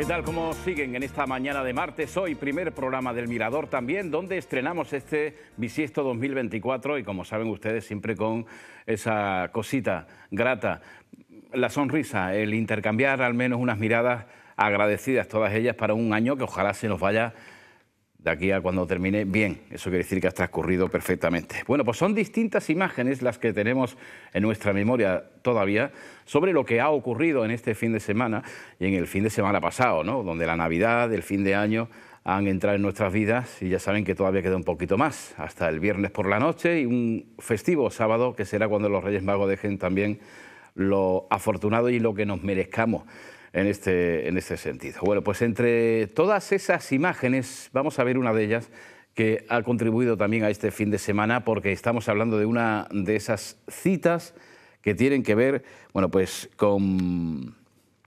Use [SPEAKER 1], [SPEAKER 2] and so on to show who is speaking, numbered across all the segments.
[SPEAKER 1] ¿Qué tal? ¿Cómo siguen en esta mañana de martes? Hoy primer programa del Mirador también, donde estrenamos este bisiesto 2024 y como saben ustedes siempre con esa cosita grata, la sonrisa, el intercambiar al menos unas miradas agradecidas todas ellas para un año que ojalá se nos vaya de aquí a cuando termine, bien, eso quiere decir que ha transcurrido perfectamente. Bueno, pues son distintas imágenes las que tenemos en nuestra memoria todavía sobre lo que ha ocurrido en este fin de semana y en el fin de semana pasado, ¿no? Donde la Navidad, el fin de año han entrado en nuestras vidas y ya saben que todavía queda un poquito más, hasta el viernes por la noche y un festivo sábado que será cuando los Reyes Magos dejen también lo afortunado y lo que nos merezcamos en este, en este sentido. Bueno, pues entre todas esas imágenes, vamos a ver una de ellas que ha contribuido también a este fin de semana porque estamos hablando de una de esas citas que tienen que ver, bueno, pues con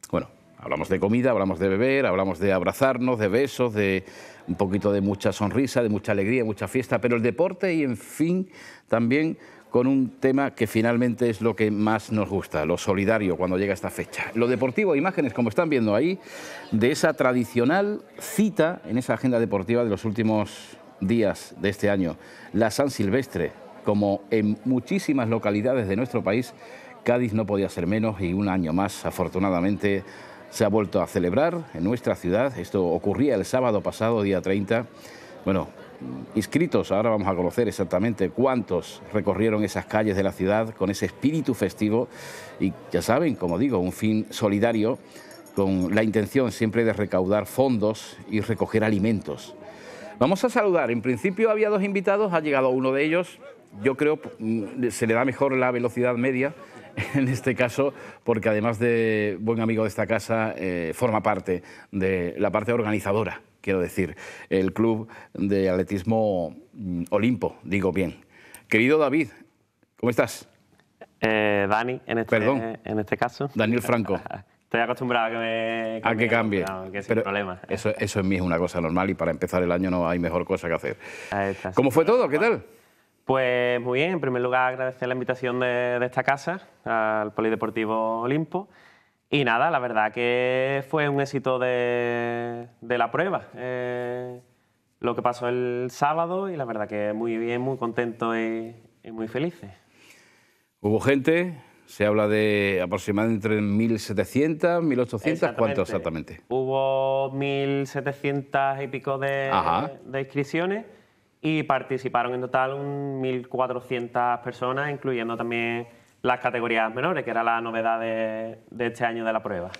[SPEAKER 1] bueno, hablamos de comida, hablamos de beber, hablamos de abrazarnos, de besos, de un poquito de mucha sonrisa, de mucha alegría, mucha fiesta, pero el deporte y en fin, también con un tema que finalmente es lo que más nos gusta, lo solidario cuando llega esta fecha. Lo deportivo, imágenes como están viendo ahí, de esa tradicional cita en esa agenda deportiva de los últimos días de este año, la San Silvestre, como en muchísimas localidades de nuestro país, Cádiz no podía ser menos y un año más, afortunadamente, se ha vuelto a celebrar en nuestra ciudad. Esto ocurría el sábado pasado, día 30. Bueno, inscritos. Ahora vamos a conocer exactamente cuántos recorrieron esas calles de la ciudad con ese espíritu festivo y ya saben, como digo, un fin solidario con la intención siempre de recaudar fondos y recoger alimentos. Vamos a saludar. En principio había dos invitados, ha llegado uno de ellos. Yo creo mm, se le da mejor la velocidad media en este caso, porque además de buen amigo de esta casa, eh, forma parte de la parte organizadora quiero decir, el Club de Atletismo mm, Olimpo, digo bien. Querido David,
[SPEAKER 2] ¿cómo estás? Eh, Dani, en este, en este caso. Daniel Franco. Estoy acostumbrado a que me. a que cambie. Pero problema.
[SPEAKER 1] Eso, eso en mí es una cosa normal y para empezar el año no hay mejor cosa que hacer. ¿Cómo fue
[SPEAKER 2] todo? ¿Qué tal? Pues muy bien, en primer lugar agradecer la invitación de, de esta casa al Polideportivo Olimpo. Y nada, la verdad que fue un éxito de, la prueba. Eh, lo que pasó el sábado y la verdad que muy bien, muy contento y, muy feliz.
[SPEAKER 1] Hubo gente, se habla de aproximadamente entre 1.700, 1.800, ¿cuánto exactamente?
[SPEAKER 2] Hubo 1.700 y pico de, de, inscripciones y participaron en total 1.400 personas, incluyendo también las categorías menores, que era la novedad de, este año de la prueba.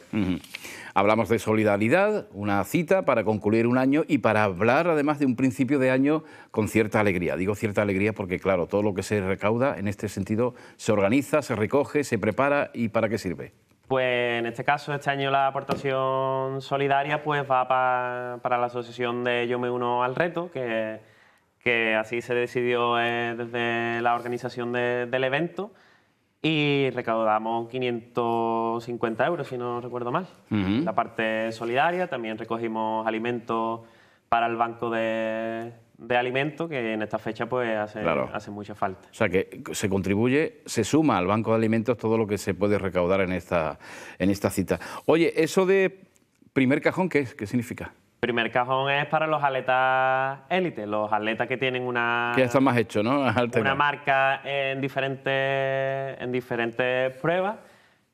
[SPEAKER 1] Hablamos de solidaridad, una cita para concluir un año y para hablar además de un principio de año con cierta alegría. Digo cierta alegría porque, claro, todo lo que se recauda en este sentido se organiza, se recoge, se prepara y ¿para qué sirve?
[SPEAKER 2] Pues en este caso, este año la aportación solidaria pues va para, la asociación de Yo Me Uno al Reto, que, que así se decidió eh, desde la organización del evento y recaudamos 550 euros, si no recuerdo mal. La parte solidaria, también recogimos alimentos para el banco de, alimentos, que en esta fecha pues hace, hace, mucha falta.
[SPEAKER 1] O sea que se contribuye, se suma al banco de alimentos todo lo que se puede recaudar en esta, en esta cita. Oye, eso de primer cajón, ¿qué, ¿Qué significa?
[SPEAKER 2] El Primer cajón es para los atletas élite, los atletas que tienen una. Que están
[SPEAKER 1] más hechos, ¿no? Una
[SPEAKER 2] marca en diferentes, en diferentes pruebas,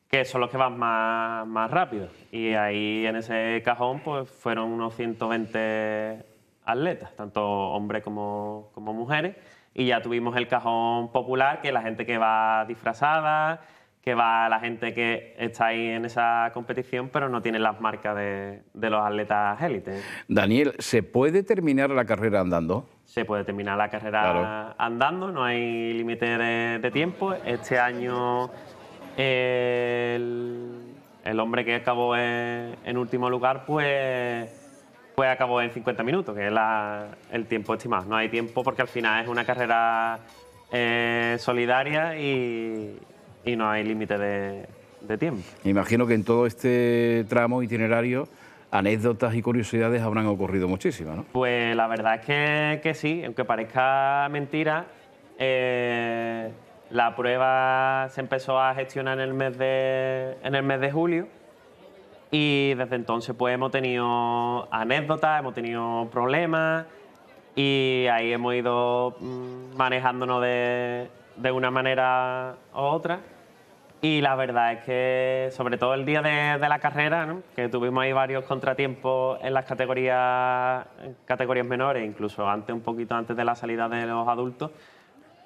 [SPEAKER 2] que son los que van más, rápido. Y ahí en ese cajón pues, fueron unos 120 atletas, tanto hombres como, como mujeres. Y ya tuvimos el cajón popular, que la gente que va disfrazada, que va la gente que está ahí en esa competición, pero no tiene las marcas de, los atletas élites.
[SPEAKER 1] Daniel, ¿se puede terminar la carrera andando?
[SPEAKER 2] Se puede terminar la carrera andando, no hay límite de, tiempo. Este año el, hombre que acabó en, último lugar, pues, pues acabó en 50 minutos, que es el tiempo estimado. No hay tiempo porque al final es una carrera eh, solidaria y, y no hay límite de, tiempo.
[SPEAKER 1] Imagino que en todo este tramo itinerario anécdotas y curiosidades habrán ocurrido muchísimas, ¿no?
[SPEAKER 2] Pues la verdad es que, sí, aunque parezca mentira, eh, la prueba se empezó a gestionar en el mes de, en el mes de julio y desde entonces pues hemos tenido anécdotas, hemos tenido problemas y ahí hemos ido mm, manejándonos de, de una manera u otra. Y la verdad es que, sobre todo el día de, la carrera, que tuvimos ahí varios contratiempos en las categorías, categorías menores, incluso antes, un poquito antes de la salida de los adultos,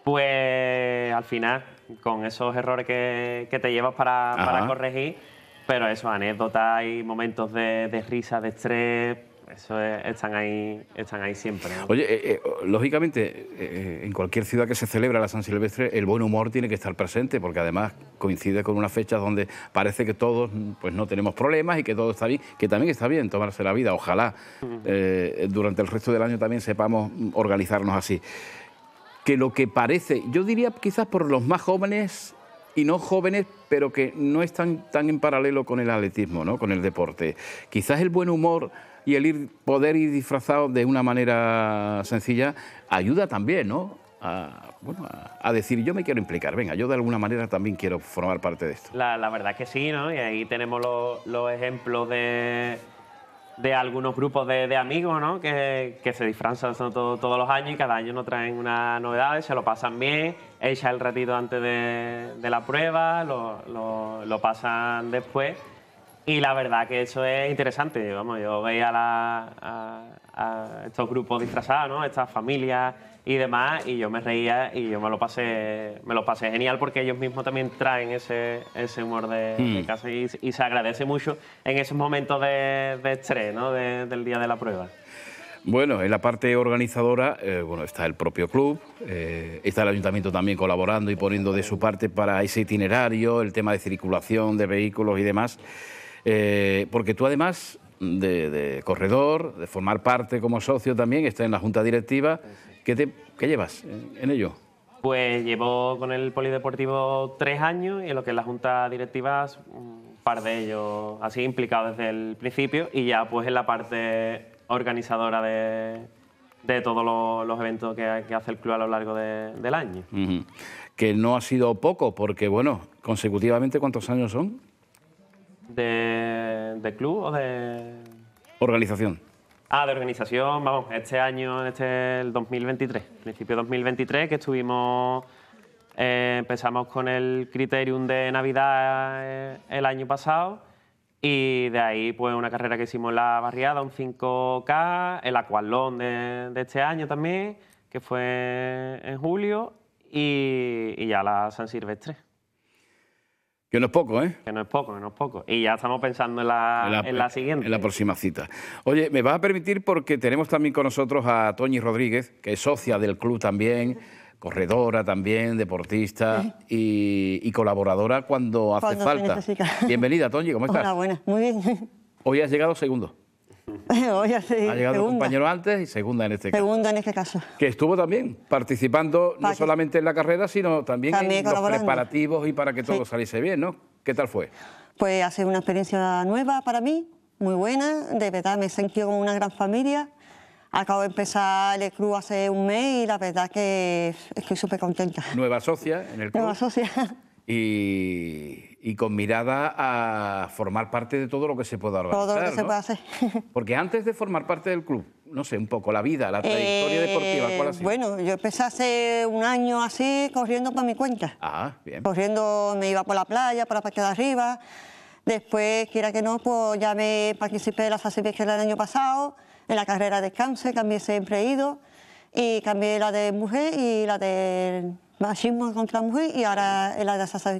[SPEAKER 2] pues al final, con esos errores que, te llevas para, corregir, pero eso, anécdotas y momentos de risa, de estrés, eso están ahí, están ahí siempre. Oye,
[SPEAKER 1] eh, eh, lógicamente, eh, en cualquier ciudad que se celebra la San Silvestre, el buen humor tiene que estar presente, porque además coincide con una fecha donde parece que todos pues no tenemos problemas y que todo está bien, que también está bien tomarse la vida. Ojalá durante el resto del año también sepamos organizarnos así. Que lo que parece, yo diría quizás por los más jóvenes y no jóvenes, pero que no están tan en paralelo con el atletismo, ¿no? con el deporte. Quizás el buen humor y el ir, poder ir disfrazado de una manera sencilla ayuda también, ¿no? A, bueno, a, decir yo me quiero implicar, venga, yo de alguna manera también quiero formar parte de esto.
[SPEAKER 2] La, verdad que sí, ¿no? Y ahí tenemos los, ejemplos de, de algunos grupos de, amigos, ¿no? Que, que se disfrazan todos los años y cada año nos traen una novedad, se lo pasan bien, echan el ratito antes de, la prueba, lo, lo pasan después y la verdad que eso es interesante. Vamos, yo veía la, a, estos grupos disfrazados, ¿no? Estas familias y demás, y yo me reía y yo me lo pasé, me lo pasé genial porque ellos mismos también traen ese, ese humor de, mm. casa y, se agradece mucho en esos momentos de, estrés, ¿no? del día de la prueba.
[SPEAKER 1] Bueno, en la parte organizadora, eh, bueno, está el propio club, eh, está el ayuntamiento también colaborando y poniendo de su parte para ese itinerario, el tema de circulación de vehículos y demás. Eh, porque tú además de, corredor, de formar parte como socio también, estás en la junta directiva. ¿Qué, llevas en, ello?
[SPEAKER 2] Pues llevo con el Polideportivo tres años y en lo que es la junta directiva un par de ellos así implicado desde el principio y ya pues en la parte organizadora de, todos los, eventos que, hace el club a lo largo del año.
[SPEAKER 1] Que no ha sido poco porque bueno, consecutivamente ¿cuántos años son?
[SPEAKER 2] de, club o de...?
[SPEAKER 1] Organización.
[SPEAKER 2] Ah, de organización, vamos, este año, este este el 2023, principio 2023, que estuvimos, eh, empezamos con el criterium de Navidad eh, el año pasado y de ahí pues una carrera que hicimos en la barriada, un 5K, el Aqualón de, este año también, que fue en julio, y ya la San Silvestre. Que no es poco, ¿eh? Que no es poco, que no es poco. Y ya estamos pensando en la, siguiente.
[SPEAKER 1] En la próxima cita.
[SPEAKER 2] Oye, me vas a permitir porque tenemos también con
[SPEAKER 1] nosotros a Toñi Rodríguez, que es socia del club también, corredora también, deportista y, colaboradora cuando hace falta. Bienvenida, Toñi, ¿cómo estás? Hola,
[SPEAKER 3] buena, muy bien.
[SPEAKER 1] Hoy has llegado segundo. Hoy ha llegado un compañero antes y segunda en este caso. Segunda en este caso. Que estuvo también participando no solamente en la carrera, sino también, en los preparativos y para que todo saliese bien, ¿no? ¿Qué tal fue?
[SPEAKER 3] Pues ha sido una experiencia nueva para mí, muy buena. De verdad me sentí como una gran familia. Acabo de empezar el club hace un mes y la verdad que estoy súper contenta.
[SPEAKER 1] Nueva socia en el club. Nueva socia. Y, y con mirada a formar parte de todo lo que se pueda organizar. Todo lo que se pueda hacer. Porque antes de formar parte del club, no sé, un poco la vida, la trayectoria eh, deportiva, ¿cuál ha sido?
[SPEAKER 3] Bueno, yo empecé hace un año así corriendo por mi cuenta. Ah, bien. Corriendo, me iba por la playa, por la parte de arriba. Después, quiera que no, pues ya me participé de la fase del el año pasado, en la carrera de descanso, cambié siempre he ido, y cambié la de mujer y la de machismo contra mujer, y ahora la de Sasa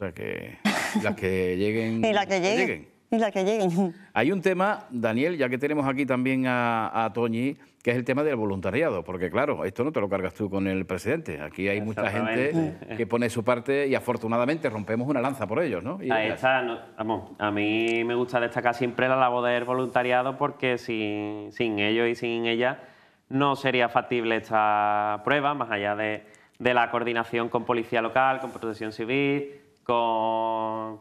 [SPEAKER 1] sea que las que lleguen. y las
[SPEAKER 3] que lleguen.
[SPEAKER 1] Hay un tema, Daniel, ya que tenemos aquí también a, Toñi, que es el tema del voluntariado, porque claro, esto no te lo cargas tú con el presidente. Aquí hay mucha gente que pone su parte y afortunadamente rompemos una lanza por ellos, ¿no? Ahí está,
[SPEAKER 2] a mí me gusta destacar siempre la labor del voluntariado porque sin, ellos y sin ella no sería factible esta prueba, más allá de, de la coordinación con policía local, con protección civil, con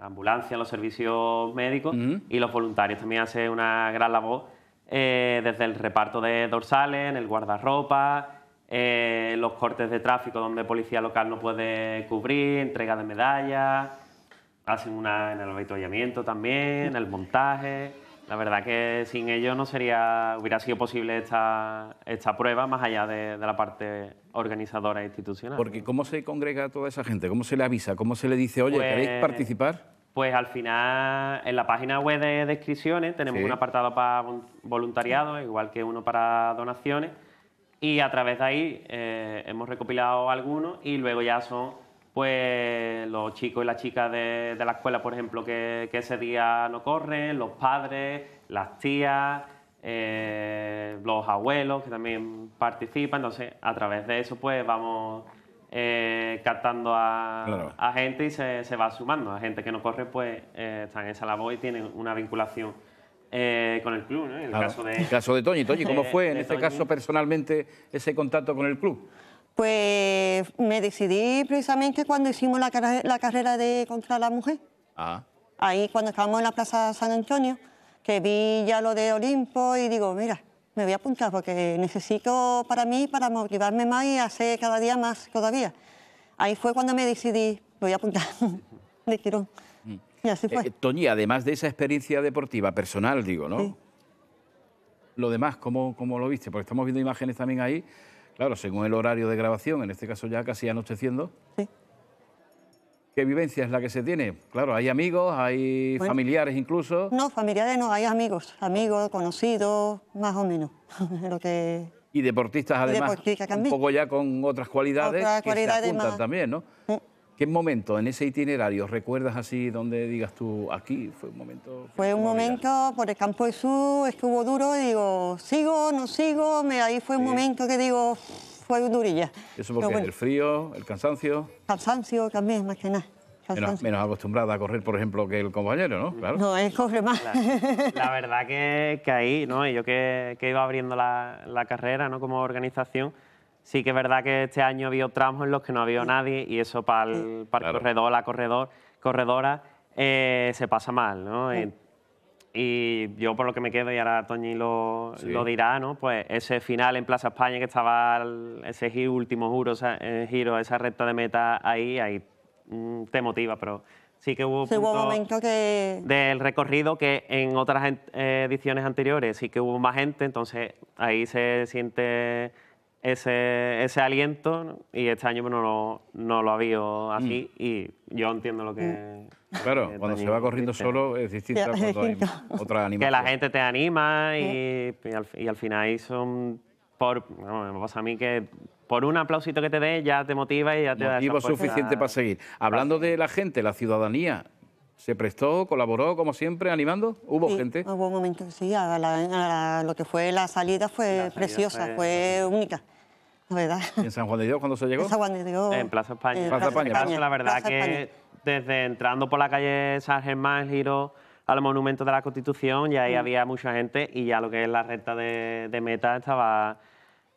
[SPEAKER 2] ambulancia, los servicios médicos y los voluntarios también hace una gran labor eh, desde el reparto de dorsales, en el guardarropa, eh, los cortes de tráfico donde policía local no puede cubrir, entrega de medallas, hacen una en el avituallamiento también, en el montaje. La verdad que sin ello no sería, hubiera sido posible esta, prueba más allá de, la parte organizadora e institucional. Porque
[SPEAKER 1] ¿cómo se congrega toda esa gente? ¿Cómo se le avisa? ¿Cómo se le dice, oye, pues ¿queréis participar?
[SPEAKER 2] Pues al final, en la página web de, descripciones tenemos un apartado para voluntariado, igual que uno para donaciones, y a través de ahí eh, hemos recopilado algunos y luego ya son pues los chicos y las chicas de, la escuela, por ejemplo, que, ese día no corren, los padres, las tías, eh, los abuelos que también participan. Entonces, a través de eso, pues vamos eh, captando a, gente y se, va sumando. A gente que no corre, pues eh, están está en esa labor y tienen una vinculación. con el club, el, caso de... el caso Toñi. ¿cómo fue en este caso
[SPEAKER 1] personalmente ese contacto con el club?
[SPEAKER 3] Pues me decidí precisamente cuando hicimos la, carrera de contra la mujer. Ah. Ahí cuando estábamos en la Plaza San Antonio, que vi ya lo de Olimpo y digo, mira, me voy a apuntar porque necesito para mí, para motivarme más y hacer cada día más todavía. Ahí fue cuando me decidí, me voy a apuntar de tirón. Mm. Y así fue.
[SPEAKER 1] Eh, Toñi, además de esa experiencia deportiva personal, digo, ¿no? Lo demás, ¿cómo, ¿cómo lo viste? Porque estamos viendo imágenes también ahí Claro, según el horario de grabación, en este caso ya casi anocheciendo. Sí. ¿Qué vivencia es la que se tiene? Claro, hay amigos, hay familiares incluso. No,
[SPEAKER 3] familiares no, hay amigos, amigos, conocidos, más o menos.
[SPEAKER 1] Y deportistas además, un poco ya con otras cualidades, que se también, ¿no? ¿Qué momento en ese itinerario recuerdas así donde digas tú, aquí fue un momento?
[SPEAKER 3] Fue un momento por el campo de sur, estuvo duro, y digo, sigo, no sigo, ahí fue un momento que digo, fue durilla.
[SPEAKER 1] ¿Eso porque el frío, el cansancio?
[SPEAKER 3] Cansancio también, más que nada.
[SPEAKER 1] Menos, acostumbrada a correr, por ejemplo, que el compañero,
[SPEAKER 2] ¿no? Claro.
[SPEAKER 3] No, es corre más.
[SPEAKER 2] La, verdad que, ahí, ¿no? Y yo que, que iba abriendo la, la carrera, ¿no? Como organización, Sí que es verdad que este año ha habido tramos en los que no ha habido nadie y eso para el, corredor, la corredor, corredora, eh, se pasa mal, ¿no? Y, yo por lo que me quedo, y ahora Toñi lo, dirá, ¿no? Pues ese final en Plaza España que estaba ese último giro, eh, giro, esa recta de meta ahí, ahí mm, te motiva, pero sí que hubo, sí, hubo del recorrido que en otras eh, ediciones anteriores sí que hubo más gente, entonces ahí se siente ese, aliento y este año no, lo, no ha habido así mm. y yo entiendo lo que... Mm. Claro, cuando se
[SPEAKER 1] va corriendo solo es distinto
[SPEAKER 2] otra animación. Que la gente te anima y, al, final ahí final son... Por, me pasa a mí que por un aplausito que te dé ya te motiva y ya
[SPEAKER 3] te da suficiente para
[SPEAKER 1] seguir. Hablando de la gente, la ciudadanía, ¿Se prestó, colaboró, como siempre, animando? ¿Hubo gente?
[SPEAKER 3] Hubo un momento, sí, lo que fue la salida fue preciosa, fue única. ¿En
[SPEAKER 2] San Juan de Dios cuando se llegó? En Plaza España. La verdad que desde entrando por la calle San Germán, giro al monumento de la Constitución, ya ahí mm. había mucha gente y ya lo que es la recta de, meta estaba,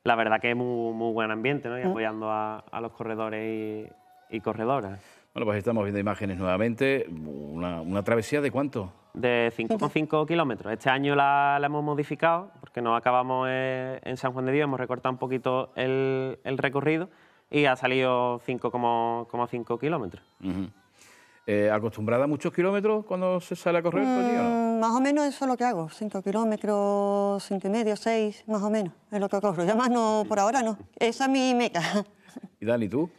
[SPEAKER 2] la verdad que muy, muy buen ambiente, ¿no? Y mm. apoyando a, los corredores y, corredoras.
[SPEAKER 1] Bueno, pues estamos viendo imágenes nuevamente. una, travesía de cuánto?
[SPEAKER 2] de 5,5 kilómetros. Este año la, hemos modificado porque nos acabamos eh, en San Juan de Dios, hemos recortado un poquito el, recorrido y ha salido 5,5 kilómetros. Eh, ¿Acostumbrada a muchos kilómetros cuando se sale a correr? Mm,
[SPEAKER 3] más o menos eso es lo que hago, 5 kilómetros, 5 y medio, 6, más o menos, es lo que corro. Ya más no, por ahora no, esa es mi meta.
[SPEAKER 2] ¿Y Dani, tú?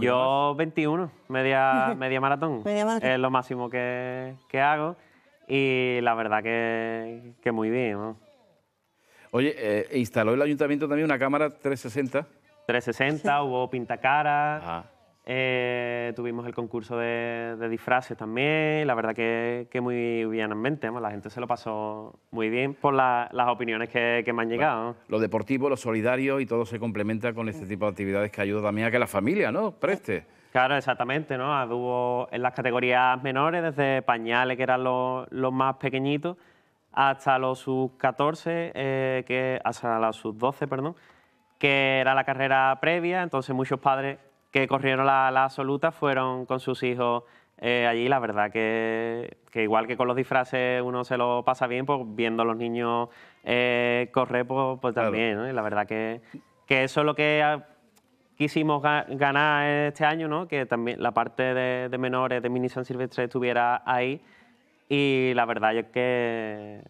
[SPEAKER 2] Yo 21, media, media maratón, es lo máximo que, que hago y la verdad que, muy bien. Oye, eh, instaló el ayuntamiento también una cámara 360. 360, hubo pinta eh, tuvimos el concurso de, disfraces también, la verdad que, muy bien en mente, la gente se lo pasó muy bien por las opiniones que, me han llegado.
[SPEAKER 1] lo deportivo, lo solidario y todo se complementa con este tipo de actividades que ayuda también a que la
[SPEAKER 2] familia ¿no? preste. Claro, exactamente, ¿no? Hubo en las categorías menores, desde pañales, que eran los, más pequeñitos, hasta los sub-14, eh, que, hasta los sub-12, perdón, que era la carrera previa, entonces muchos padres que corrieron la, absoluta fueron con sus hijos eh, allí, la verdad que, igual que con los disfraces uno se lo pasa bien, pues viendo a los niños eh, correr, pues, pues también, ¿no? Y la verdad que, que eso es lo que quisimos ganar este año, ¿no? que también la parte de, menores de Mini San Silvestre estuviera ahí y la verdad es que,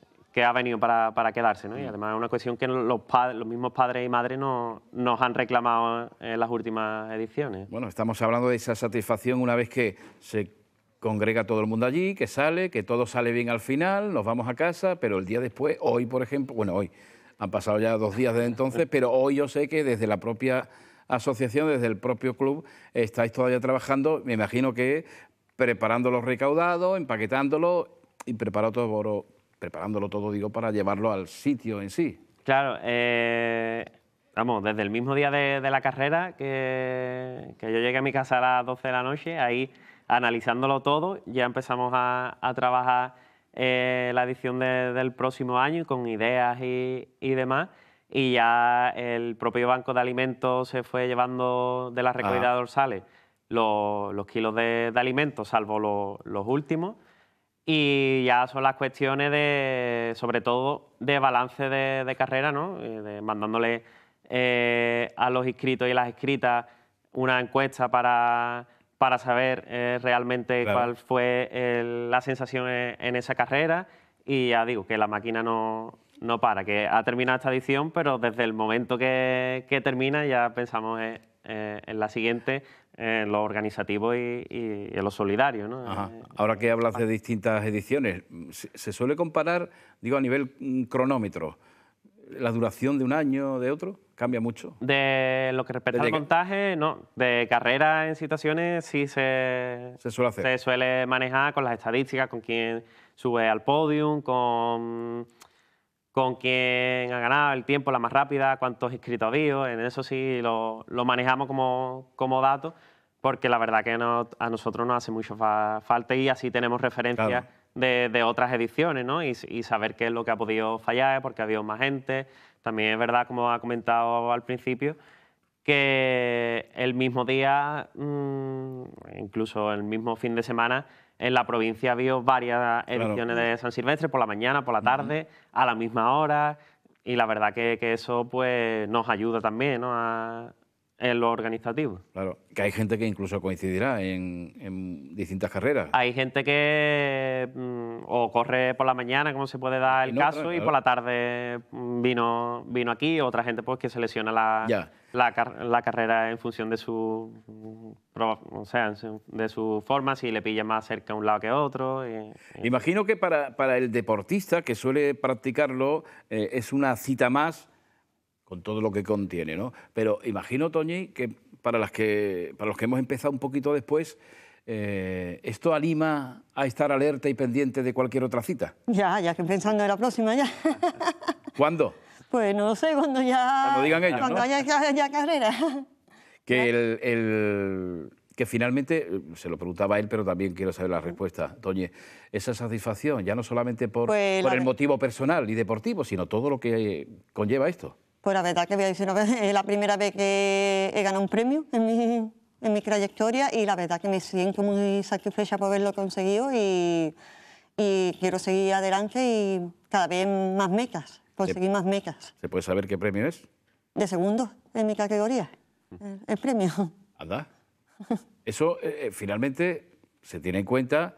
[SPEAKER 2] ha venido para, quedarse. ¿no? Y mm. además es una cuestión que los, padres, los mismos padres y madres no, nos han reclamado en las últimas ediciones.
[SPEAKER 1] Bueno, estamos hablando de esa satisfacción una vez que se congrega todo el mundo allí, que sale, que todo sale bien al final, nos vamos a casa, pero el día después, hoy por ejemplo, bueno, hoy, han pasado ya dos días desde entonces, pero hoy yo sé que desde la propia asociación, desde el propio club, estáis todavía trabajando, me imagino que preparando los recaudados, empaquetándolo y todo, preparándolo todo, digo, para llevarlo al sitio en sí.
[SPEAKER 2] Claro, eh, vamos, desde el mismo día de, la carrera que, yo llegué a mi casa a las 12 de la noche, ahí analizándolo todo, ya empezamos a, trabajar eh, la edición del próximo año con ideas y, y demás y ya el propio banco de alimentos se fue llevando de las recogidas dorsales los, kilos de, alimentos, salvo los, últimos. Y ya son las cuestiones de, sobre todo, de balance de, carrera, ¿no? Eh, mandándole eh, a los inscritos y las escritas una encuesta para, para saber eh, realmente cuál fue la sensación en, esa carrera. Y ya digo que la máquina no, no para, que ha terminado esta edición, pero desde el momento que, termina ya pensamos en, eh, la siguiente, en lo organizativo y, en lo solidario. ¿no?
[SPEAKER 1] Ahora que hablas de distintas ediciones, ¿se suele comparar, digo, a nivel mm, cronómetro, la duración de un año o de otro? ¿Cambia mucho?
[SPEAKER 2] De lo que respecta al montaje, no. De carreras en situaciones sí se, se, suele se suele manejar con las estadísticas, con quién sube al podium, con con quién ha ganado el tiempo, la más rápida, cuántos inscritos ha habido, en eso sí lo, manejamos como, como dato, porque la verdad que a nosotros nos hace mucho falta y así tenemos referencias de, otras ediciones, ¿no? y, saber qué es lo que ha podido fallar, porque ha habido más gente. También es verdad, como ha comentado al principio, que el mismo día, mm, incluso el mismo fin de semana, en la provincia vio varias ediciones de San Silvestre, por la mañana, por la tarde, a la misma hora. Y la verdad que, que, eso pues nos ayuda también ¿no? a, en lo organizativo.
[SPEAKER 1] Claro, que hay gente que incluso coincidirá en, distintas carreras.
[SPEAKER 2] Hay gente que mm, o corre por la mañana, como se puede dar el caso, y por la tarde mm, vino, vino aquí, otra gente pues que se la, la, carrera en función de su, o sea, de su forma, si le pilla más cerca a un lado que otro. Imagino que para, el deportista que suele practicarlo eh, es una cita
[SPEAKER 1] más con todo lo que contiene, ¿no? Pero imagino, Toñi, que para, las que para los que hemos empezado un poquito después, eh, ¿esto anima a estar alerta y pendiente de cualquier otra cita?
[SPEAKER 3] Ya, ya que pensando en la próxima, ya.
[SPEAKER 1] ¿Cuándo?
[SPEAKER 3] Pues no lo sé, cuando ya... Cuando digan ellos, Cuando haya carrera.
[SPEAKER 1] Que finalmente, se lo preguntaba él, pero también quiero saber la respuesta, Toñi, esa satisfacción, ya no solamente por pues el motivo personal y deportivo, sino todo lo que conlleva esto.
[SPEAKER 3] Pues la verdad que voy a decir es la primera vez que he ganado un premio en mi, en mi trayectoria y la verdad que me siento muy satisfecha por haberlo conseguido y, quiero seguir adelante y cada vez más mecas, conseguir más mecas.
[SPEAKER 1] ¿Se puede saber qué premio es?
[SPEAKER 3] De segundo, en mi categoría, el, premio.
[SPEAKER 1] ¿Anda? Eso eh, eh, finalmente se tiene en cuenta.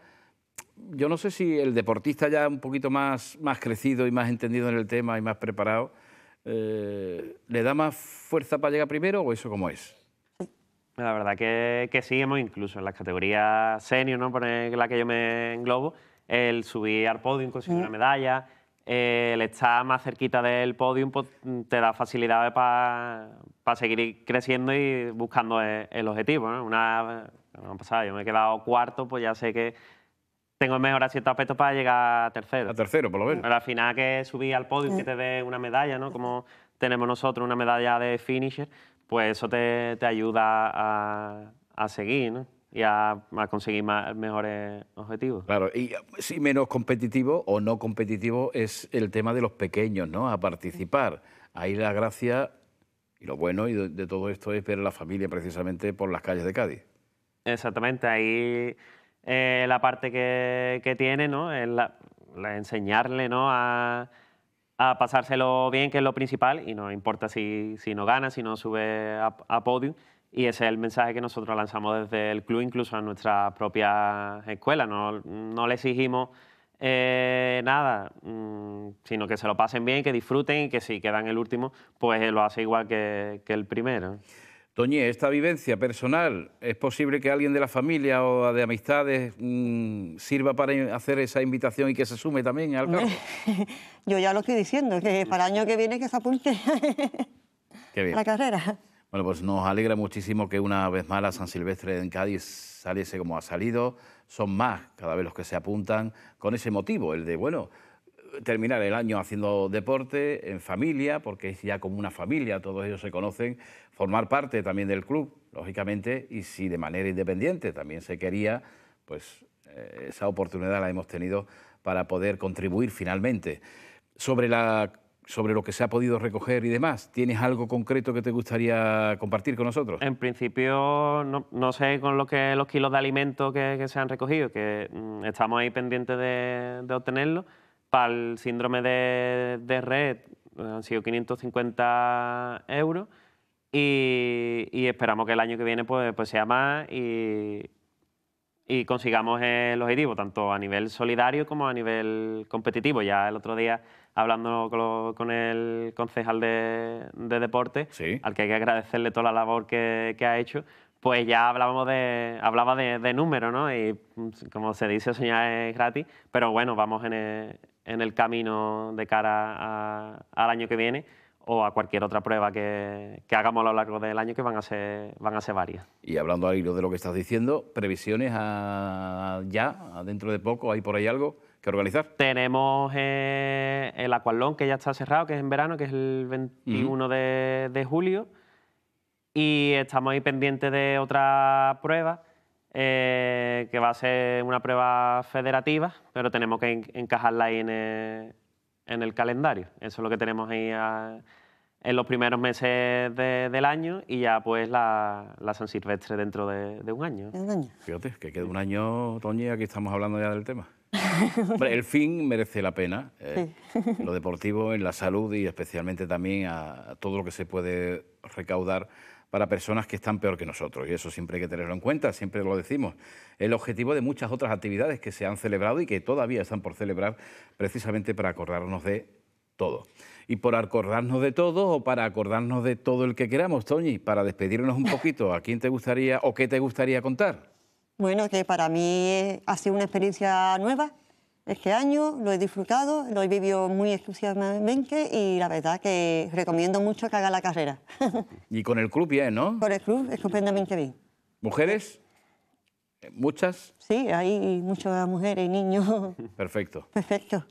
[SPEAKER 1] Yo no sé si el deportista ya un poquito más, más crecido y más entendido en el tema y más preparado
[SPEAKER 2] eh, ¿le da más fuerza para llegar primero o eso cómo es? La verdad que, que sí, hemos incluso en las categorías senior, ¿no? por la que yo me englobo, el subir al podio, conseguir una mm. medalla, el estar más cerquita del podio pues, mm, te da facilidades para seguir creciendo y buscando eh, el, objetivo. Una, pasada, yo me he quedado cuarto, pues ya sé que tengo que mejorar ciertos aspectos para llegar a tercero. A tercero, por lo menos. Pero al final que subí al podio y que te dé una medalla, ¿no? Como tenemos nosotros una medalla de finisher, pues eso te, ayuda a, seguir, ¿no? y a, conseguir mejores objetivos. Claro, y
[SPEAKER 1] si menos competitivo o no competitivo es el tema de los pequeños, ¿no? A participar. Ahí la gracia y lo bueno y de, de todo esto es ver a la familia precisamente por las calles de Cádiz.
[SPEAKER 2] Exactamente, ahí eh, la parte que, tiene, ¿no? enseñarle a, pasárselo bien, que es lo principal, y no importa si, no gana, si no sube a, podio. Y ese es el mensaje que nosotros lanzamos desde el club, incluso a nuestra propia escuela. No, le exigimos eh, nada, mm, sino que se lo pasen bien, que disfruten y que si quedan el último, pues lo hace igual que el primero. Toñé, esta vivencia
[SPEAKER 1] personal, ¿es posible que alguien de la familia o de amistades mm, sirva para hacer esa invitación y que se sume también al cargo?
[SPEAKER 3] Yo ya lo estoy diciendo, que para el año que viene que se apunte
[SPEAKER 1] la carrera. Bueno, pues nos alegra muchísimo que una vez más la San Silvestre en Cádiz saliese como ha salido. Son más cada vez los que se apuntan con ese motivo, el de, bueno, terminar el año haciendo deporte en familia, porque es ya como una familia, todos ellos se conocen, formar parte también del club, lógicamente, y si de manera independiente también se quería, pues eh, esa oportunidad la hemos tenido para poder contribuir finalmente. Sobre, la, sobre lo que se ha podido recoger y demás, ¿tienes algo concreto que te gustaría compartir con nosotros?
[SPEAKER 2] En principio, no, no sé con lo que los kilos de alimento que, se han recogido, que mm, estamos ahí pendientes de, de obtenerlo para el síndrome de, de red eh, han sido 550 euros y, esperamos que el año que viene pues, pues sea más y, y consigamos el objetivo, tanto a nivel solidario como a nivel competitivo. Ya el otro día hablando con, el concejal de, de deporte, al que hay que agradecerle toda la labor que, que ha hecho, pues ya hablábamos de, hablaba de, de números, ¿no? Y mm, como se dice, soñar es gratis, pero bueno, vamos en, el, en el camino de cara al año que viene o a cualquier otra prueba que, hagamos a lo largo del año, que van a ser, van a ser varias.
[SPEAKER 1] Y hablando al hilo de lo que estás diciendo, previsiones ya, dentro de poco, ¿hay por ahí algo que organizar?
[SPEAKER 2] Tenemos eh, el Aqualón, que ya está cerrado, que es en verano, que es el 21 de, de julio, y estamos ahí pendientes de otra prueba eh, que va a ser una prueba federativa, pero tenemos que encajarla ahí eh, en el, calendario. Eso es lo que tenemos ahí ah, en los primeros meses del año y ya pues la, San Silvestre dentro de, un año. Fíjate, que queda un
[SPEAKER 1] año, Toñi, aquí estamos hablando ya del tema. el fin merece la pena, eh, lo deportivo, en la salud y especialmente también a todo lo que se puede recaudar para personas que están peor que nosotros. Y eso siempre hay que tenerlo en cuenta, siempre lo decimos. El objetivo de muchas otras actividades que se han celebrado y que todavía están por celebrar, precisamente para acordarnos de todo. Y por acordarnos de todo o para acordarnos de todo el que queramos, Toñi, para despedirnos un poquito, ¿a quién te gustaría o qué te gustaría contar?
[SPEAKER 3] Bueno, que para mí eh, ha sido una experiencia nueva este año lo he disfrutado, lo he vivido muy exclusivamente y la verdad que recomiendo mucho que haga la carrera.
[SPEAKER 1] Y con el club bien, ¿no?
[SPEAKER 3] Con el club estupendamente bien. ¿Mujeres?
[SPEAKER 1] ¿Muchas?
[SPEAKER 3] Sí, hay muchas mujeres y niños. Perfecto. Perfecto.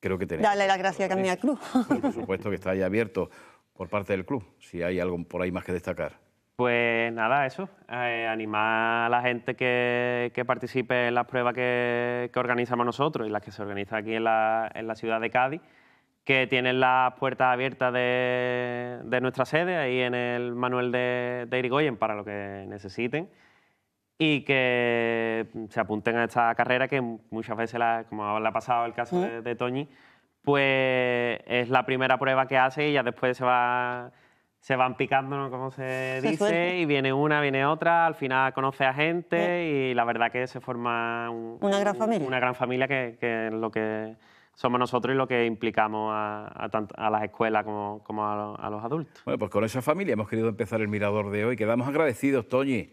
[SPEAKER 1] Creo que tenemos. Dale la gracia también
[SPEAKER 3] al club. Por
[SPEAKER 1] supuesto que está ahí abierto por parte del club, si hay algo por ahí más que destacar.
[SPEAKER 2] Pues nada, eso, eh, animar a la gente que, participe en las pruebas que, organizamos nosotros y las que se organizan aquí en la, ciudad de Cádiz, que tienen las puertas abiertas de, nuestra sede, ahí en el manual de, Irigoyen, para lo que necesiten y que se apunten a esta carrera que muchas veces, como le ha pasado el caso de, de, Toñi, pues es la primera prueba que hace y ya después se va se van picando, ¿no? Como se, dice, y viene una, viene otra, al final conoce a gente y la verdad que se forma una gran familia. Una gran familia que, que es lo que somos nosotros y lo que implicamos a, las escuelas como, a, los adultos.
[SPEAKER 1] Bueno, pues con esa familia hemos querido empezar el Mirador de hoy. Quedamos agradecidos, Toñi.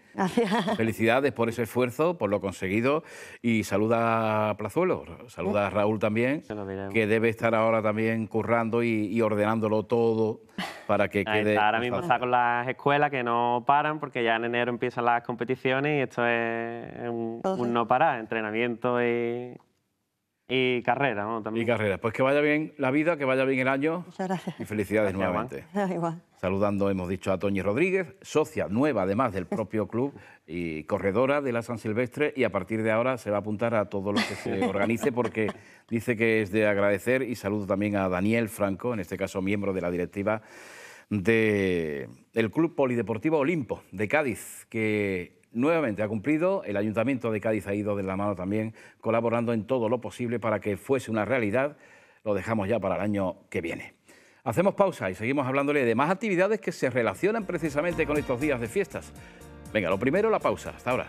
[SPEAKER 1] Felicidades por ese esfuerzo, por lo conseguido. Y saluda a Plazuelo, saluda a Raúl también, que debe estar ahora también currando y, ordenándolo todo para que quede... ahora mismo está
[SPEAKER 2] con las escuelas que no paran porque ya en enero empiezan las competiciones y esto es un no parar, entrenamiento y, y carrera, ¿no? También. Y carrera. Pues que vaya bien la vida, que vaya bien el año.
[SPEAKER 1] Y felicidades nuevamente. Saludando, hemos dicho, a Toñi Rodríguez, socia nueva además del propio club y corredora de la San Silvestre. Y a partir de ahora se va a apuntar a todo lo que se organice porque dice que es de agradecer. Y saludo también a Daniel Franco, en este caso miembro de la directiva del Club Polideportivo Olimpo de Cádiz, que nuevamente ha cumplido, el Ayuntamiento de Cádiz ha ido de la mano también, colaborando en todo lo posible para que fuese una realidad, lo dejamos ya para el año que viene. Hacemos pausa y seguimos hablándole de más actividades que se relacionan precisamente con estos días de fiestas. Venga, lo primero, la pausa. Hasta ahora.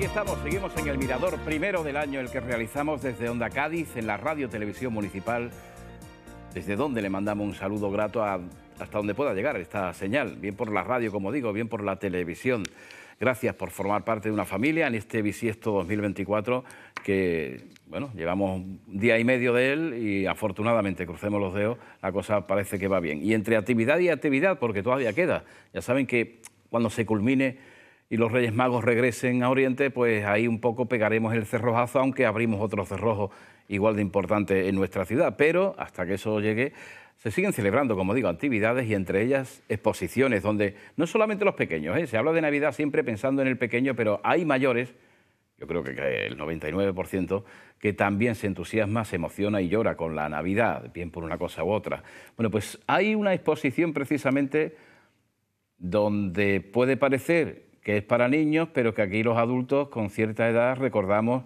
[SPEAKER 1] aquí estamos, seguimos en el Mirador primero del año, el que realizamos desde Onda Cádiz, en la Radio Televisión Municipal, desde donde le mandamos un saludo grato hasta donde pueda llegar esta señal, bien por la radio, como digo, bien por la televisión. Gracias por formar parte de una familia en este bisiesto 2024 que, bueno, llevamos un día y medio de él y afortunadamente, crucemos los dedos, la cosa parece que va bien. Y entre actividad y actividad, porque todavía queda, ya saben que cuando se culmine y los Reyes Magos regresen a Oriente, pues ahí un poco pegaremos el cerrojazo, aunque abrimos otro cerrojo igual de importante en nuestra ciudad. Pero hasta que eso llegue, se siguen celebrando, como digo, actividades y entre ellas exposiciones, donde no solamente los pequeños, ¿eh? se habla de Navidad siempre pensando en el pequeño, pero hay mayores, yo creo que el 99%, que también se entusiasma, se emociona y llora con la Navidad, bien por una cosa u otra. Bueno, pues hay una exposición precisamente donde puede parecer que es para niños, pero que aquí los adultos con cierta edad recordamos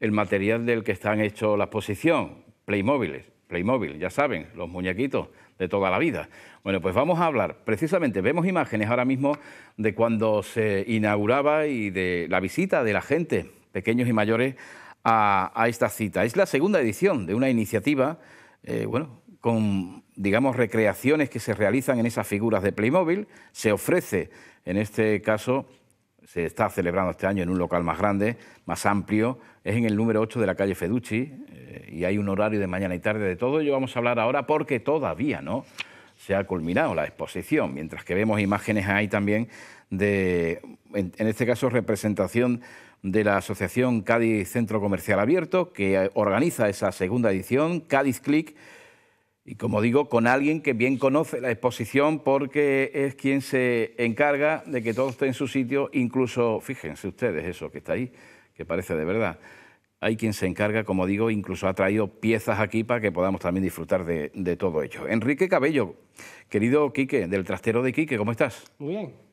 [SPEAKER 1] el material del que están hechos la exposición, ...Playmóviles, Playmóvil, ya saben, los muñequitos de toda la vida. Bueno, pues vamos a hablar, precisamente, vemos imágenes ahora mismo de cuando se inauguraba y de la visita de la gente, pequeños y mayores, a, esta cita. Es la segunda edición de una iniciativa, eh, bueno, con, digamos, recreaciones que se realizan en esas figuras de Playmóvil, Se ofrece en este caso, se está celebrando este año en un local más grande, más amplio, es en el número 8 de la calle Feducci eh, y hay un horario de mañana y tarde de todo ello vamos a hablar ahora porque todavía no se ha culminado la exposición, mientras que vemos imágenes ahí también de, en este caso, representación de la Asociación Cádiz Centro Comercial Abierto, que eh, organiza esa segunda edición, Cádiz Click, y como digo, con alguien que bien conoce la exposición porque es quien se encarga de que todo esté en su sitio, incluso, fíjense ustedes eso que está ahí, que parece de verdad. Hay quien se encarga, como digo, incluso ha traído piezas aquí para que podamos también disfrutar de, todo ello. Enrique Cabello, querido Quique, del trastero de Quique, ¿cómo estás? Muy bien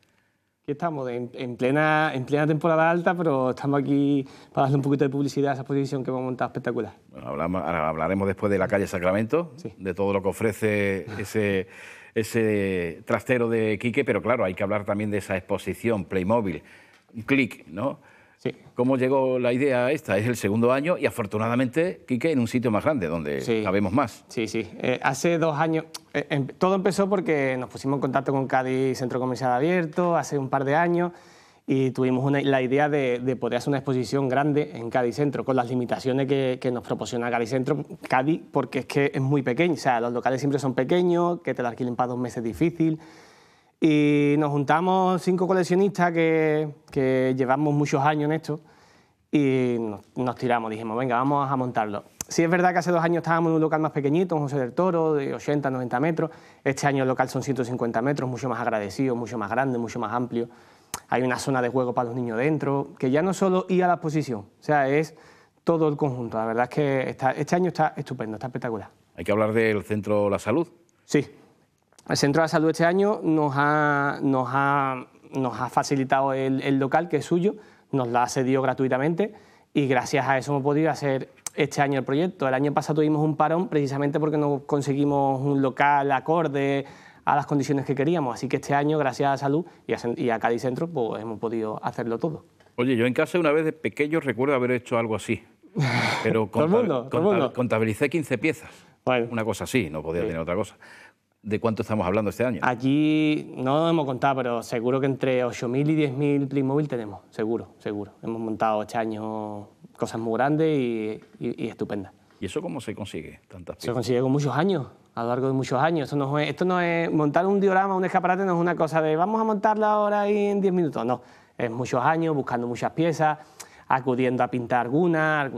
[SPEAKER 4] estamos en, plena, en plena temporada alta, pero estamos aquí para darle un poquito de publicidad a esa exposición que hemos montado espectacular.
[SPEAKER 1] hablaremos después de la calle Sacramento, de todo lo que ofrece ese, ese trastero de Quique, pero claro, hay que hablar también de esa exposición Playmobil, un clic, ¿no? Sí. ¿Cómo llegó la idea esta? Es el segundo año y afortunadamente, Quique, en un sitio más grande, donde sabemos más. Sí, sí. Eh, hace dos años, eh,
[SPEAKER 4] em, todo empezó porque nos pusimos en contacto con Cádiz Centro Comercial Abierto hace un par de años y tuvimos la idea de, poder hacer una exposición grande en Cádiz Centro, con las limitaciones que, nos proporciona Cádiz Centro, Cádiz, porque es que es muy pequeño. O sea, los locales siempre son pequeños, que te lo alquilen para dos meses difícil. Y nos juntamos cinco coleccionistas que, llevamos muchos años en esto y nos, tiramos, dijimos, venga, vamos a montarlo. Sí es verdad que hace dos años estábamos en un local más pequeñito, en José del Toro, de 80, 90 metros. Este año el local son 150 metros, mucho más agradecido, mucho más grande, mucho más amplio. Hay una zona de juego para los niños dentro, que ya no solo ir a la exposición, o sea, es todo el conjunto. La verdad es que está, este año está estupendo, está espectacular.
[SPEAKER 1] Hay que hablar del Centro La Salud. Sí. El Centro de Salud este año nos
[SPEAKER 4] ha, facilitado el, local, que es suyo, nos lo ha cedido gratuitamente y gracias a eso hemos podido hacer este año el proyecto. El año pasado tuvimos un parón precisamente porque no conseguimos un local acorde a las condiciones que queríamos, así que este año, gracias a Salud y a, y Centro, pues hemos podido hacerlo todo.
[SPEAKER 1] Oye, yo en casa una vez de pequeño recuerdo haber hecho algo así, pero contabilicé 15 piezas. Una cosa así, no podía tener otra cosa. ¿De cuánto estamos hablando este año? Aquí no lo
[SPEAKER 4] hemos contado, pero seguro que entre 8.000 y 10.000 Playmobil tenemos, seguro, seguro. Hemos montado este años cosas muy grandes y, estupendas. ¿Y eso cómo se consigue? Tantas Se consigue con muchos años, a lo largo de muchos años. Esto no es, montar un diorama, un escaparate, no es una cosa de vamos a montarla ahora y en 10 minutos. No, es muchos años buscando muchas piezas, acudiendo a pintar algunas,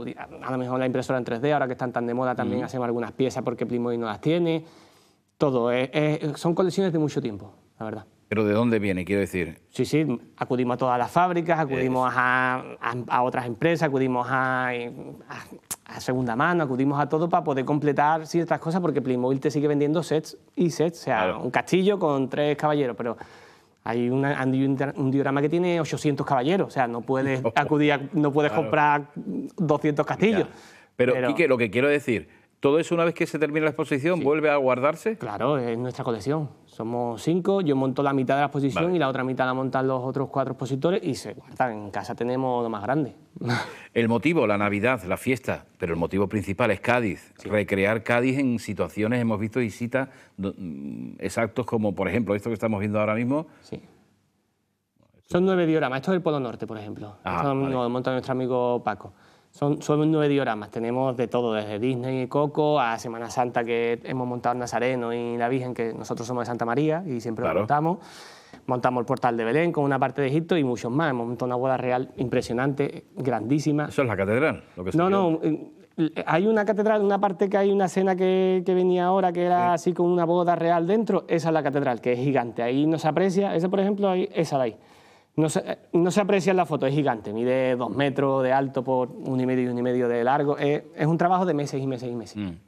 [SPEAKER 4] a lo mejor la impresora en 3D, ahora que están tan de moda, también hacemos algunas piezas porque Playmobil no las tiene. Todo. Eh, eh, son colecciones de mucho tiempo, la verdad. ¿Pero de dónde viene, quiero decir? Sí, sí, acudimos a todas las fábricas, acudimos a, otras empresas, acudimos a, segunda mano, acudimos a todo para poder completar ciertas cosas, porque Playmobil te sigue vendiendo sets y sets, o sea, un castillo con tres caballeros, pero hay, un diorama que tiene 800 caballeros, o sea, no puedes acudir, no puedes comprar 200 castillos.
[SPEAKER 1] Pero, lo que quiero decir ¿Todo eso una vez que se termina la exposición vuelve a guardarse? Claro, es nuestra colección.
[SPEAKER 4] Somos cinco, yo monto la mitad de la exposición y la otra mitad la montan los otros cuatro expositores y se guardan. En casa tenemos lo más grande.
[SPEAKER 1] El motivo, la Navidad, la fiesta, pero el motivo principal es Cádiz. Recrear Cádiz en situaciones, hemos visto visitas mm, exactos como, por ejemplo, esto que estamos viendo ahora mismo. Sí.
[SPEAKER 4] Son nueve dioramas. Esto es el Polo Norte, por ejemplo.
[SPEAKER 1] Ah, esto lo monta nuestro
[SPEAKER 4] amigo Paco son, nueve dioramas. Tenemos de todo, desde Disney y Coco a Semana Santa que hemos montado Nazareno y la Virgen, que nosotros somos de Santa María y siempre montamos. Montamos el portal de Belén con una parte de Egipto y muchos más. Hemos montado una boda real impresionante,
[SPEAKER 1] grandísima. ¿Eso es la catedral? no,
[SPEAKER 4] no. Eh, hay una catedral, una parte que hay una cena que, venía ahora que era así con una boda real dentro. Esa es la catedral, que es gigante. Ahí no se aprecia. Esa, por ejemplo, ahí, esa de ahí. No se, no se, aprecia en la foto, es gigante, mide dos metros de alto por un y medio y un y medio de largo. Es, un trabajo de meses y meses y meses. Mm.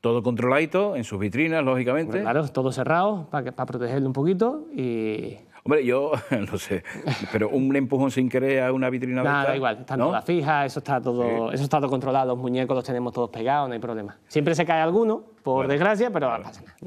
[SPEAKER 4] Todo
[SPEAKER 1] controladito, en sus vitrinas, lógicamente. claro, todo cerrado para, para protegerlo un poquito y... Hombre, yo no sé, pero un empujón sin querer a una vitrina Nada, da igual, están todas
[SPEAKER 4] fijas, eso está todo, eso está todo controlado, los muñecos los tenemos todos
[SPEAKER 1] pegados, no hay problema.
[SPEAKER 4] Siempre se cae alguno, por desgracia, pero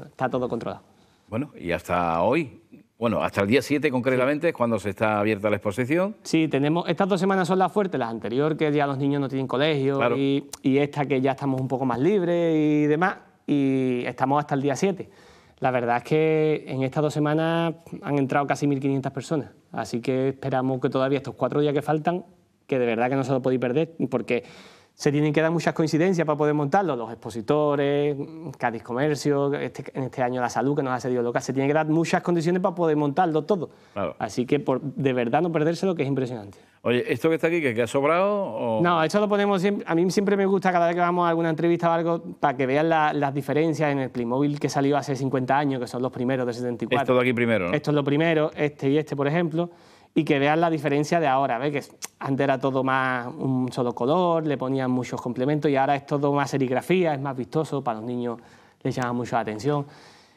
[SPEAKER 4] está todo controlado.
[SPEAKER 1] Bueno, y hasta hoy, bueno, hasta el día 7 concretamente es cuando se está abierta la exposición. Sí, tenemos estas dos semanas son las fuertes, las anteriores
[SPEAKER 4] que ya los niños no tienen colegio y, esta que ya estamos un poco más libres y demás, y estamos hasta el día 7. La verdad es que en estas dos semanas han entrado casi 1.500 personas, así que esperamos que todavía estos cuatro días que faltan, que de verdad que no se lo podéis perder, porque se tienen que dar muchas coincidencias para poder montarlo. Los expositores, Cádiz Comercio, este, en este año la salud que nos ha cedido local, se tienen que dar muchas condiciones para poder montarlo todo. Así que por, de verdad no perdérselo que es impresionante.
[SPEAKER 1] Oye, ¿esto que está aquí, que, ha sobrado? No,
[SPEAKER 4] esto lo ponemos siempre, a mí siempre me gusta cada vez que vamos a alguna entrevista o algo para que vean las diferencias en el Playmobil que salió hace 50 años, que son los primeros de 74. Esto de
[SPEAKER 1] aquí primero, ¿no? Esto
[SPEAKER 4] es lo primero, este y este, por ejemplo y que vean la diferencia de ahora, que antes era todo más un solo color, le ponían muchos complementos y ahora es todo más serigrafía, es más vistoso, para los niños les llama mucho la atención.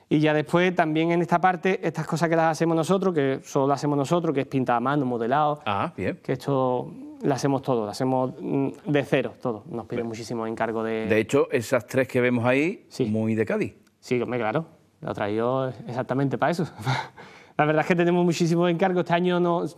[SPEAKER 4] Y ya después también en esta parte, estas cosas que las hacemos nosotros, que solo las hacemos nosotros, que es pintada a mano, modelado, ah, que esto lo hacemos todo, lo hacemos mm, de cero, todo. Nos piden muchísimo encargo
[SPEAKER 1] de... De hecho, esas tres que vemos ahí, sí.
[SPEAKER 4] muy de Cádiz. Sí, claro, lo traído exactamente para eso. La verdad es que tenemos muchísimos encargos. Este año nos,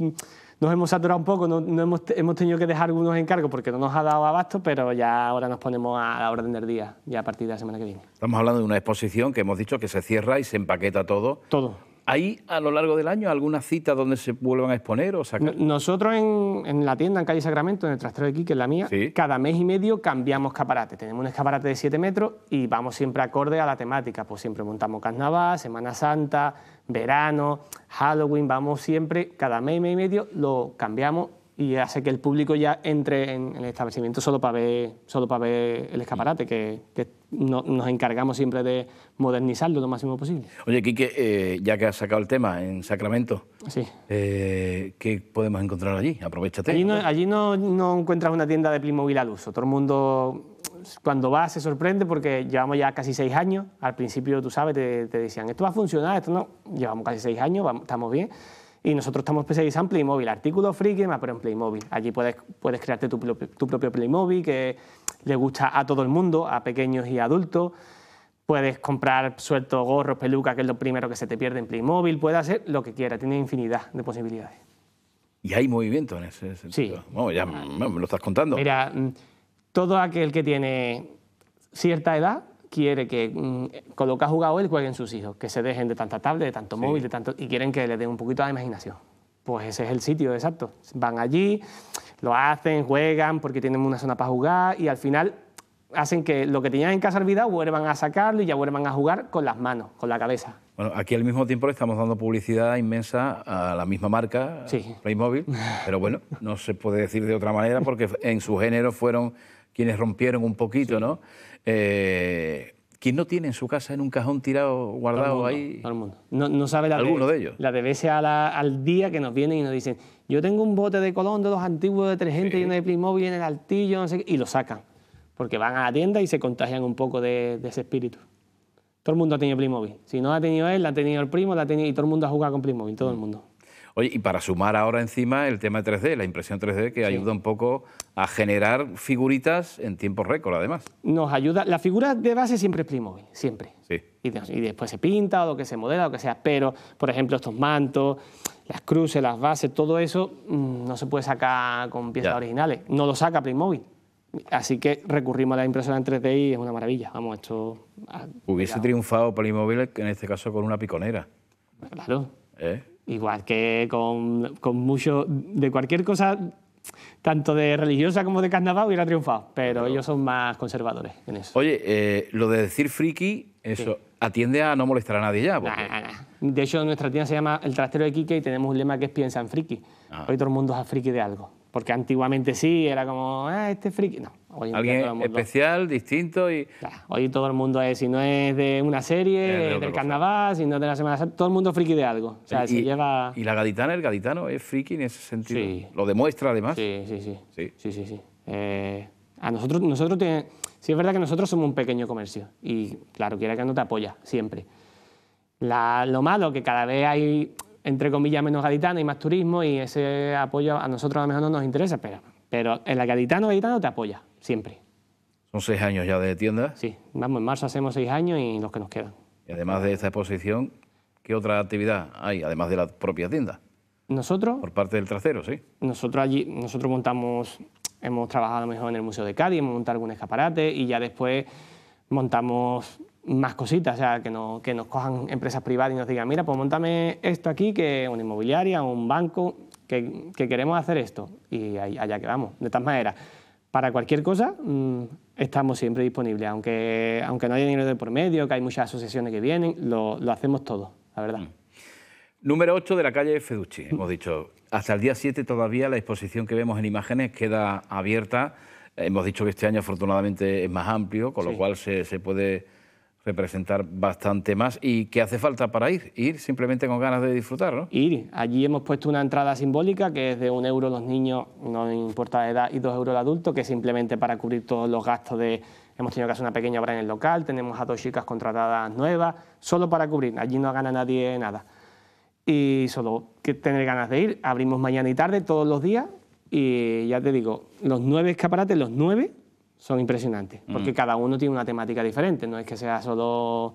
[SPEAKER 4] hemos saturado un poco, no, hemos, tenido que dejar algunos encargos porque no nos ha dado abasto, pero ya ahora nos ponemos a la orden del día, ya a partir de la semana que viene.
[SPEAKER 1] Estamos hablando de una exposición que hemos dicho que se cierra y se empaqueta todo. Todo. ¿Hay a lo largo del año alguna cita donde se vuelvan a exponer o sacar?
[SPEAKER 4] Nosotros en, la tienda, en Calle Sacramento, en el trastero de aquí, que es la mía, cada mes y medio cambiamos escaparate. Tenemos un escaparate de 7 metros y vamos siempre acorde a la temática. Pues siempre montamos carnaval, Semana Santa, verano, Halloween, vamos siempre, cada mes, mes y medio lo cambiamos y hace que el público ya entre en el establecimiento solo para ver, solo para ver el escaparate, que, nos encargamos
[SPEAKER 1] siempre de modernizarlo lo máximo posible. Oye, Quique, eh, ya que has sacado el tema en Sacramento, sí. Eh, ¿qué podemos encontrar allí? Aprovechate. Allí, no, allí
[SPEAKER 4] no, encuentras una tienda de Playmobil al uso, todo el mundo cuando vas se sorprende porque llevamos ya casi seis años. Al principio, tú sabes, te, decían, esto va a funcionar, esto no. Llevamos casi seis años, estamos bien. Y nosotros estamos especializados en Playmobil, artículos friki, más pero en Playmobil. Allí puedes, puedes crearte tu, propio Playmobil que le gusta a todo el mundo, a pequeños y adultos. Puedes comprar sueltos, gorros, peluca que es lo primero que se te pierde en Playmobil. Puedes hacer lo que quieras, tiene
[SPEAKER 1] infinidad de posibilidades. Y hay movimiento en ese sentido. Sí. Bueno, ya me lo estás contando. Mira,
[SPEAKER 4] todo aquel que tiene cierta edad quiere que coloca a jugar hoy jueguen sus hijos, que se dejen de tanta tablet, de tanto móvil, de tanto y quieren que le den un poquito a la imaginación. Pues ese es el sitio exacto. Van allí, lo hacen, juegan porque tienen una zona para jugar y al final hacen que lo que tenían en casa olvidado vuelvan a sacarlo y ya vuelvan a jugar con las manos, con la cabeza.
[SPEAKER 1] Bueno, aquí al mismo tiempo le estamos dando publicidad inmensa a la misma marca, Playmobil, pero bueno, no se puede decir de otra manera porque en su género fueron quienes rompieron un poquito, ¿no? Eh, quien no tiene en su casa en un cajón tirado, guardado
[SPEAKER 4] ahí. Todo el mundo. No, sabe la Alguno de, ellos. La de veces al día que nos vienen y nos dicen, yo tengo un bote de colón de los antiguos detergentes y lleno de Playmobil en el altillo, no sé qué, y lo sacan. Porque van a la tienda y se contagian un poco de, ese espíritu. Todo el mundo ha tenido Playmobil. Si no ha tenido él, la ha tenido el primo, y todo el mundo ha jugado con Playmobil, todo el mm.
[SPEAKER 1] mundo. Oye, y para sumar ahora encima el tema de 3D, la impresión 3D que ayuda un poco a generar figuritas en tiempo récord, además.
[SPEAKER 4] Nos ayuda. La figura de base siempre es Playmobil, siempre. Sí. Y, después se pinta o lo que se modela o que sea. Pero, por ejemplo, estos mantos, las cruces, las bases, todo eso mm, no se puede sacar con piezas originales. No lo saca Playmobil. Así que recurrimos a la impresión en 3D y es una maravilla. Vamos, esto.
[SPEAKER 1] Hubiese triunfado Playmobil en este caso con una piconera. Claro. ¿Eh?
[SPEAKER 4] Igual que con, mucho, de cualquier cosa, tanto de religiosa como de carnaval, hubiera triunfado, pero ellos son más conservadores
[SPEAKER 1] en eso. Oye, eh, lo de decir friki, eso, atiende a no molestar a nadie ya. De hecho, nuestra tienda se llama El Trastero de Kike
[SPEAKER 4] y tenemos un lema que es piensa en friki. Ah. Hoy todo el mundo es a friki de algo, porque antiguamente sí, era como, ah, este friki, no. Alguien especial, distinto y... hoy todo el mundo es, si no es de una serie, del carnaval, si no es de la Semana todo el mundo es friki de algo. y,
[SPEAKER 1] lleva... y la gaditana, el gaditano es friki en ese sentido. Sí. Lo demuestra además. Sí, sí, sí. Sí, sí, sí. Eh, a nosotros, nosotros sí es verdad que nosotros somos un pequeño comercio y
[SPEAKER 4] claro, quiera que no te apoya, siempre. lo malo que cada vez hay, entre comillas, menos gaditana y más turismo y ese apoyo a nosotros a lo mejor no nos interesa, pero, la gaditana o gaditano te apoya siempre.
[SPEAKER 1] ¿Son seis años ya de tienda? Sí, vamos, en marzo hacemos seis años y los que nos quedan. Y además de esta exposición, ¿qué otra actividad hay, además de la propia tienda? Nosotros... Por parte del trasero, sí. Nosotros allí, nosotros montamos, hemos
[SPEAKER 4] trabajado mejor en el Museo de Cádiz, hemos montado algún escaparate y ya después montamos más cositas, o sea, que, que nos cojan empresas privadas y nos digan, mira, pues montame esto aquí, que una inmobiliaria, un banco, que, queremos hacer esto. Y allá quedamos. De todas maneras, para cualquier cosa mm, estamos siempre disponibles, aunque, aunque no haya dinero de por
[SPEAKER 1] medio, que hay muchas asociaciones que vienen, lo, hacemos todo, la verdad. Mm. Número 8 de la calle Feducci, hemos dicho. Hasta el día 7 todavía la exposición que vemos en imágenes queda abierta. Hemos dicho que este año afortunadamente es más amplio, con lo cual se, se puede representar bastante más. ¿Y qué hace falta para ir? Ir simplemente con ganas de disfrutar, ¿no? Ir.
[SPEAKER 4] Allí hemos puesto una entrada simbólica que es de un euro los niños, no importa la edad, y dos euros el adulto, que es simplemente para cubrir todos los gastos de... Hemos tenido que hacer una pequeña obra en el local, tenemos a dos chicas contratadas nuevas, solo para cubrir. Allí no gana nadie nada. Y solo que tener ganas de ir. Abrimos mañana y tarde todos los días y ya te digo, los nueve escaparates, los nueve son impresionantes, porque mm. cada uno tiene una temática diferente, no es que sea solo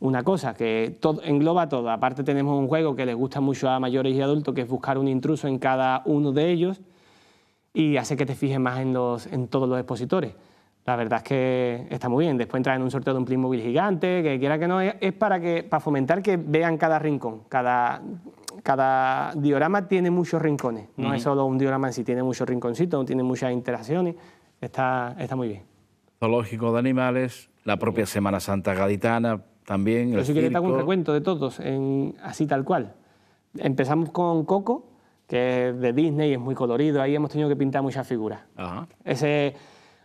[SPEAKER 4] una cosa, que engloba todo. Aparte tenemos un juego que les gusta mucho a mayores y adultos, que es buscar un intruso en cada uno de ellos y hace que te fijes más en, los, en todos los expositores. La verdad es que está muy bien. Después entra en un sorteo de un Playmobil gigante, que quiera que no, es para, que, para fomentar que vean cada rincón. Cada, cada diorama tiene muchos rincones, no es solo un diorama en sí, tiene muchos rinconcitos, tiene muchas interacciones está, está muy bien. Zoológico de animales,
[SPEAKER 1] la propia Semana Santa gaditana también. Pero si quieres, hago un
[SPEAKER 4] recuento de todos, en, así tal cual. Empezamos con Coco, que es de Disney y es muy colorido. Ahí hemos tenido que pintar muchas figuras. Ajá. Ese.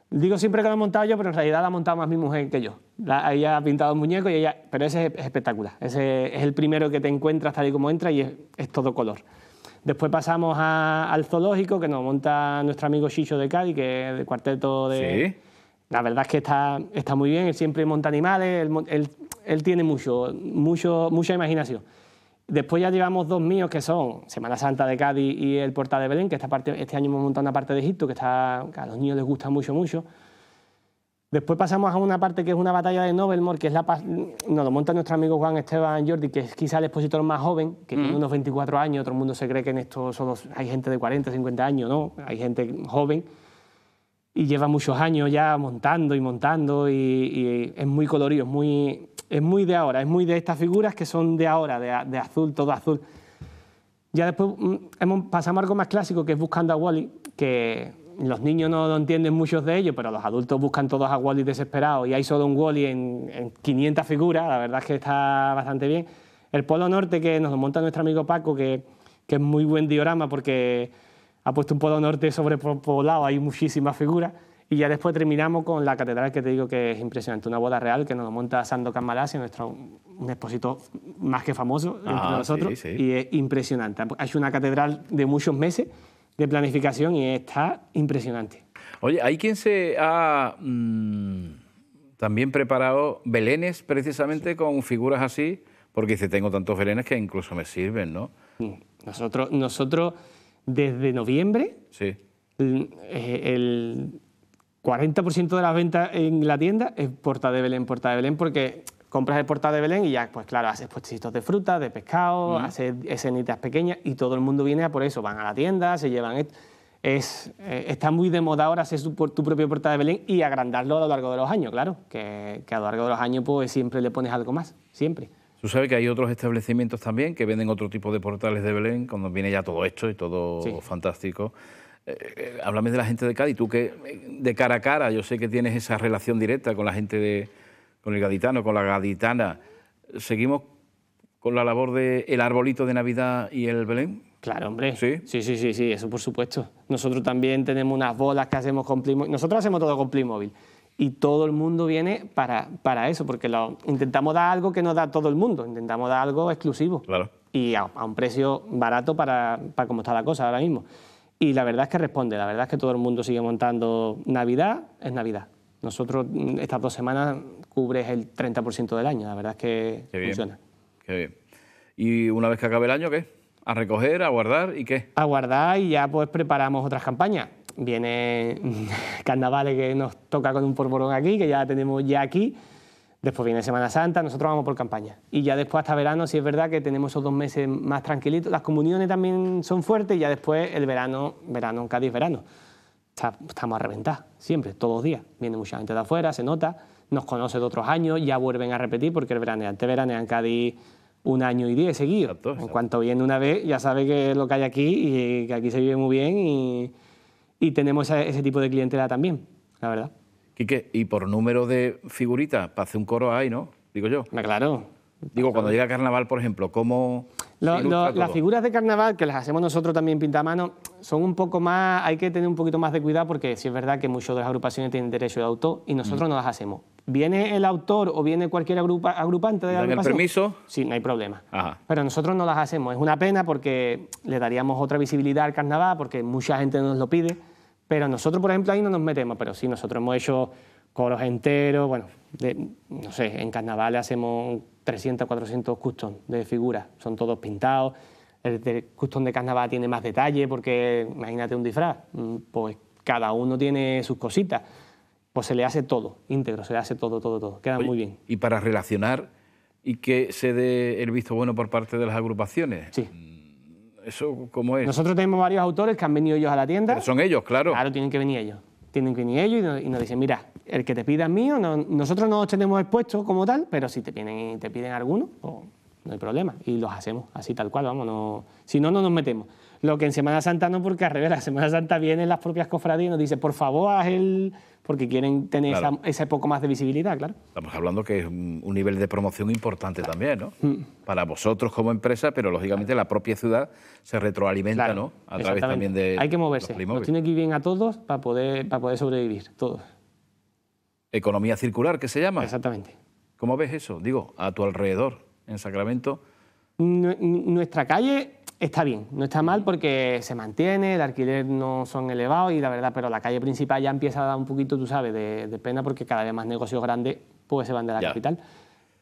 [SPEAKER 4] Digo siempre que lo he montado yo, pero en realidad la ha montado más mi mujer que yo. La, ella ha pintado un muñeco y ella. Pero ese es, espectacular. Ese es el primero que te encuentras tal y como entra y es todo color. Después pasamos al zoológico, que nos monta nuestro amigo Chicho de Cádiz, que es el cuarteto de... La verdad es que está, muy bien, él siempre monta animales, él, tiene mucho, mucho, mucha imaginación. Después ya llevamos dos míos que son Semana Santa de Cádiz y el Portal de Belén, que esta parte, este año hemos montado una parte de Egipto que, está, que a los niños les gusta mucho, mucho. Después pasamos a una parte que es una batalla de Novelmore, que es la nos lo monta nuestro amigo Juan Esteban Jordi, que es quizá el expositor más joven, que tiene unos 24 años, otro mundo se cree que en esto solo hay gente de 40, 50 años, no, hay gente joven y lleva muchos años ya montando y montando y, es muy colorido, es muy, es muy de ahora, es muy de estas figuras que son de ahora, de, azul, todo azul. Ya después mm, hemos, pasamos a algo más clásico que es Buscando a Wally, que los niños no lo entienden muchos de ellos, pero los adultos buscan todos a Wally desesperados y hay solo un Wally en, 500 figuras, la verdad es que está bastante bien. El Polo Norte que nos lo monta nuestro amigo Paco, que, que es muy buen diorama porque ha puesto un Polo Norte sobrepoblado, hay muchísimas figuras. Y ya después terminamos con la catedral que te digo que es impresionante, una boda real que nos lo monta Sandokan Malasia, nuestro, un expositor más que famoso entre ah, nosotros, y es impresionante. Ha una catedral de muchos meses de planificación y está impresionante.
[SPEAKER 1] Oye, hay quien se ha mm, también preparado belenes precisamente con figuras así, porque dice, tengo tantos belenes que incluso me sirven, ¿no? Nosotros, nosotros desde noviembre, sí. el, eh,
[SPEAKER 4] el 40% de las ventas en la tienda es porta de Belén, porta de Belén, porque compras el portal de Belén y ya, pues claro, haces puestos de fruta, de pescado, haces escenitas pequeñas y todo el mundo viene a por eso. Van a la tienda, se llevan... Es, eh, está muy de moda ahora hacer tu, propio portal de Belén y agrandarlo a lo largo de los años, claro, que, a lo largo de los años pues siempre le pones algo más, siempre.
[SPEAKER 1] Tú sabes que hay otros establecimientos también que venden otro tipo de portales de Belén, cuando viene ya todo esto y todo fantástico. Eh, eh, háblame de la gente de Cádiz, tú que de cara a cara, yo sé que tienes esa relación directa con la gente de, con el gaditano, con la gaditana, ¿seguimos con la labor del el arbolito de Navidad y el Belén? Claro, hombre. ¿Sí? ¿Sí? Sí, sí, sí, eso por supuesto. Nosotros también tenemos unas bolas que hacemos
[SPEAKER 4] con Playmobil. Nosotros hacemos todo con Playmobil. Y todo el mundo viene para, para eso, porque intentamos dar algo que no da todo el mundo, intentamos dar algo exclusivo. Claro. Y a, un precio barato para, para cómo está la cosa ahora mismo. Y la verdad es que responde, la verdad es que todo el mundo sigue montando Navidad, es Navidad. Nosotros mm, estas dos semanas cubres el 30% del año. La verdad es que
[SPEAKER 1] funciona. Qué bien. ¿Y una vez que acabe el año, qué? ¿A
[SPEAKER 4] recoger, a guardar y qué? A guardar y ya pues preparamos otras campañas. Viene carnavales que nos toca con un porborón aquí, que ya tenemos ya aquí. Después viene Semana Santa, nosotros vamos por campaña. Y ya después hasta verano, si es verdad que tenemos esos dos meses más tranquilitos. Las comuniones también son fuertes y ya después el verano, verano en Cádiz, verano. estamos a reventar, siempre, todos los días. Viene mucha gente de afuera, se nota nos conoce de otros años, ya vuelven a repetir porque el veraneante en Cádiz un año y diez seguidos. En cuanto viene una vez, ya sabe que es lo que hay aquí y que aquí se vive muy bien y, tenemos ese, tipo de
[SPEAKER 1] clientela también, la verdad. Quique, y por número de figuritas, para hacer un coro ahí ¿no? Digo yo. Ah, claro. Digo, cuando llega carnaval, por ejemplo, ¿cómo...? las figuras
[SPEAKER 4] de carnaval, que las hacemos nosotros también pintamano, son un poco más... Hay que tener un poquito más de cuidado porque sí es verdad que muchas de las agrupaciones tienen derecho de auto y nosotros mm. no las hacemos viene el autor o viene cualquier agrupante de la el permiso? Sí, no hay problema. Pero nosotros no las hacemos. Es una pena porque le daríamos otra visibilidad al carnaval, porque mucha gente nos lo pide. Pero nosotros, por ejemplo, ahí no nos metemos. Pero sí, nosotros hemos hecho coros enteros. Bueno, no sé, en carnaval hacemos 300, 400 customs de figuras. Son todos pintados. El custom de carnaval tiene más detalle porque, imagínate un disfraz, mm, pues cada uno
[SPEAKER 1] tiene sus cositas pues se le hace todo, íntegro, se le hace todo, todo, todo. Queda muy bien. Y para relacionar y que se dé el visto bueno por parte de las agrupaciones. Sí. Mm, ¿Eso cómo es? Nosotros
[SPEAKER 4] tenemos varios autores que han venido ellos a la tienda.
[SPEAKER 1] son ellos, claro. Claro, tienen que venir ellos.
[SPEAKER 4] Tienen que venir ellos y nos, dicen, mira, el que te pida es mío, nosotros no los tenemos expuestos como tal, pero si te piden, te piden alguno, pues no hay problema. Y los hacemos así, tal cual, vamos, no, si no, no nos metemos. Lo que en Semana Santa no, porque al revés, la Semana Santa vienen las propias cofradías y nos dicen, por favor, haz el... porque quieren tener ese poco más de visibilidad, claro.
[SPEAKER 1] Estamos hablando que es un, nivel de promoción importante también, ¿no? Mm. Para vosotros como empresa, pero lógicamente la propia ciudad se retroalimenta, ¿no? A través también de... Hay que
[SPEAKER 4] moverse, tiene que ir bien a todos para poder, para
[SPEAKER 1] poder sobrevivir, todos. Economía circular, ¿qué se llama. Exactamente. ¿Cómo ves eso? Digo, a tu alrededor, en Sacramento. nuestra calle Está
[SPEAKER 4] bien, no está mal porque se mantiene, el alquiler no son elevados y la verdad, pero la calle principal ya empieza a dar un poquito, tú sabes, de, pena porque cada vez más negocios grandes pues se van de la capital.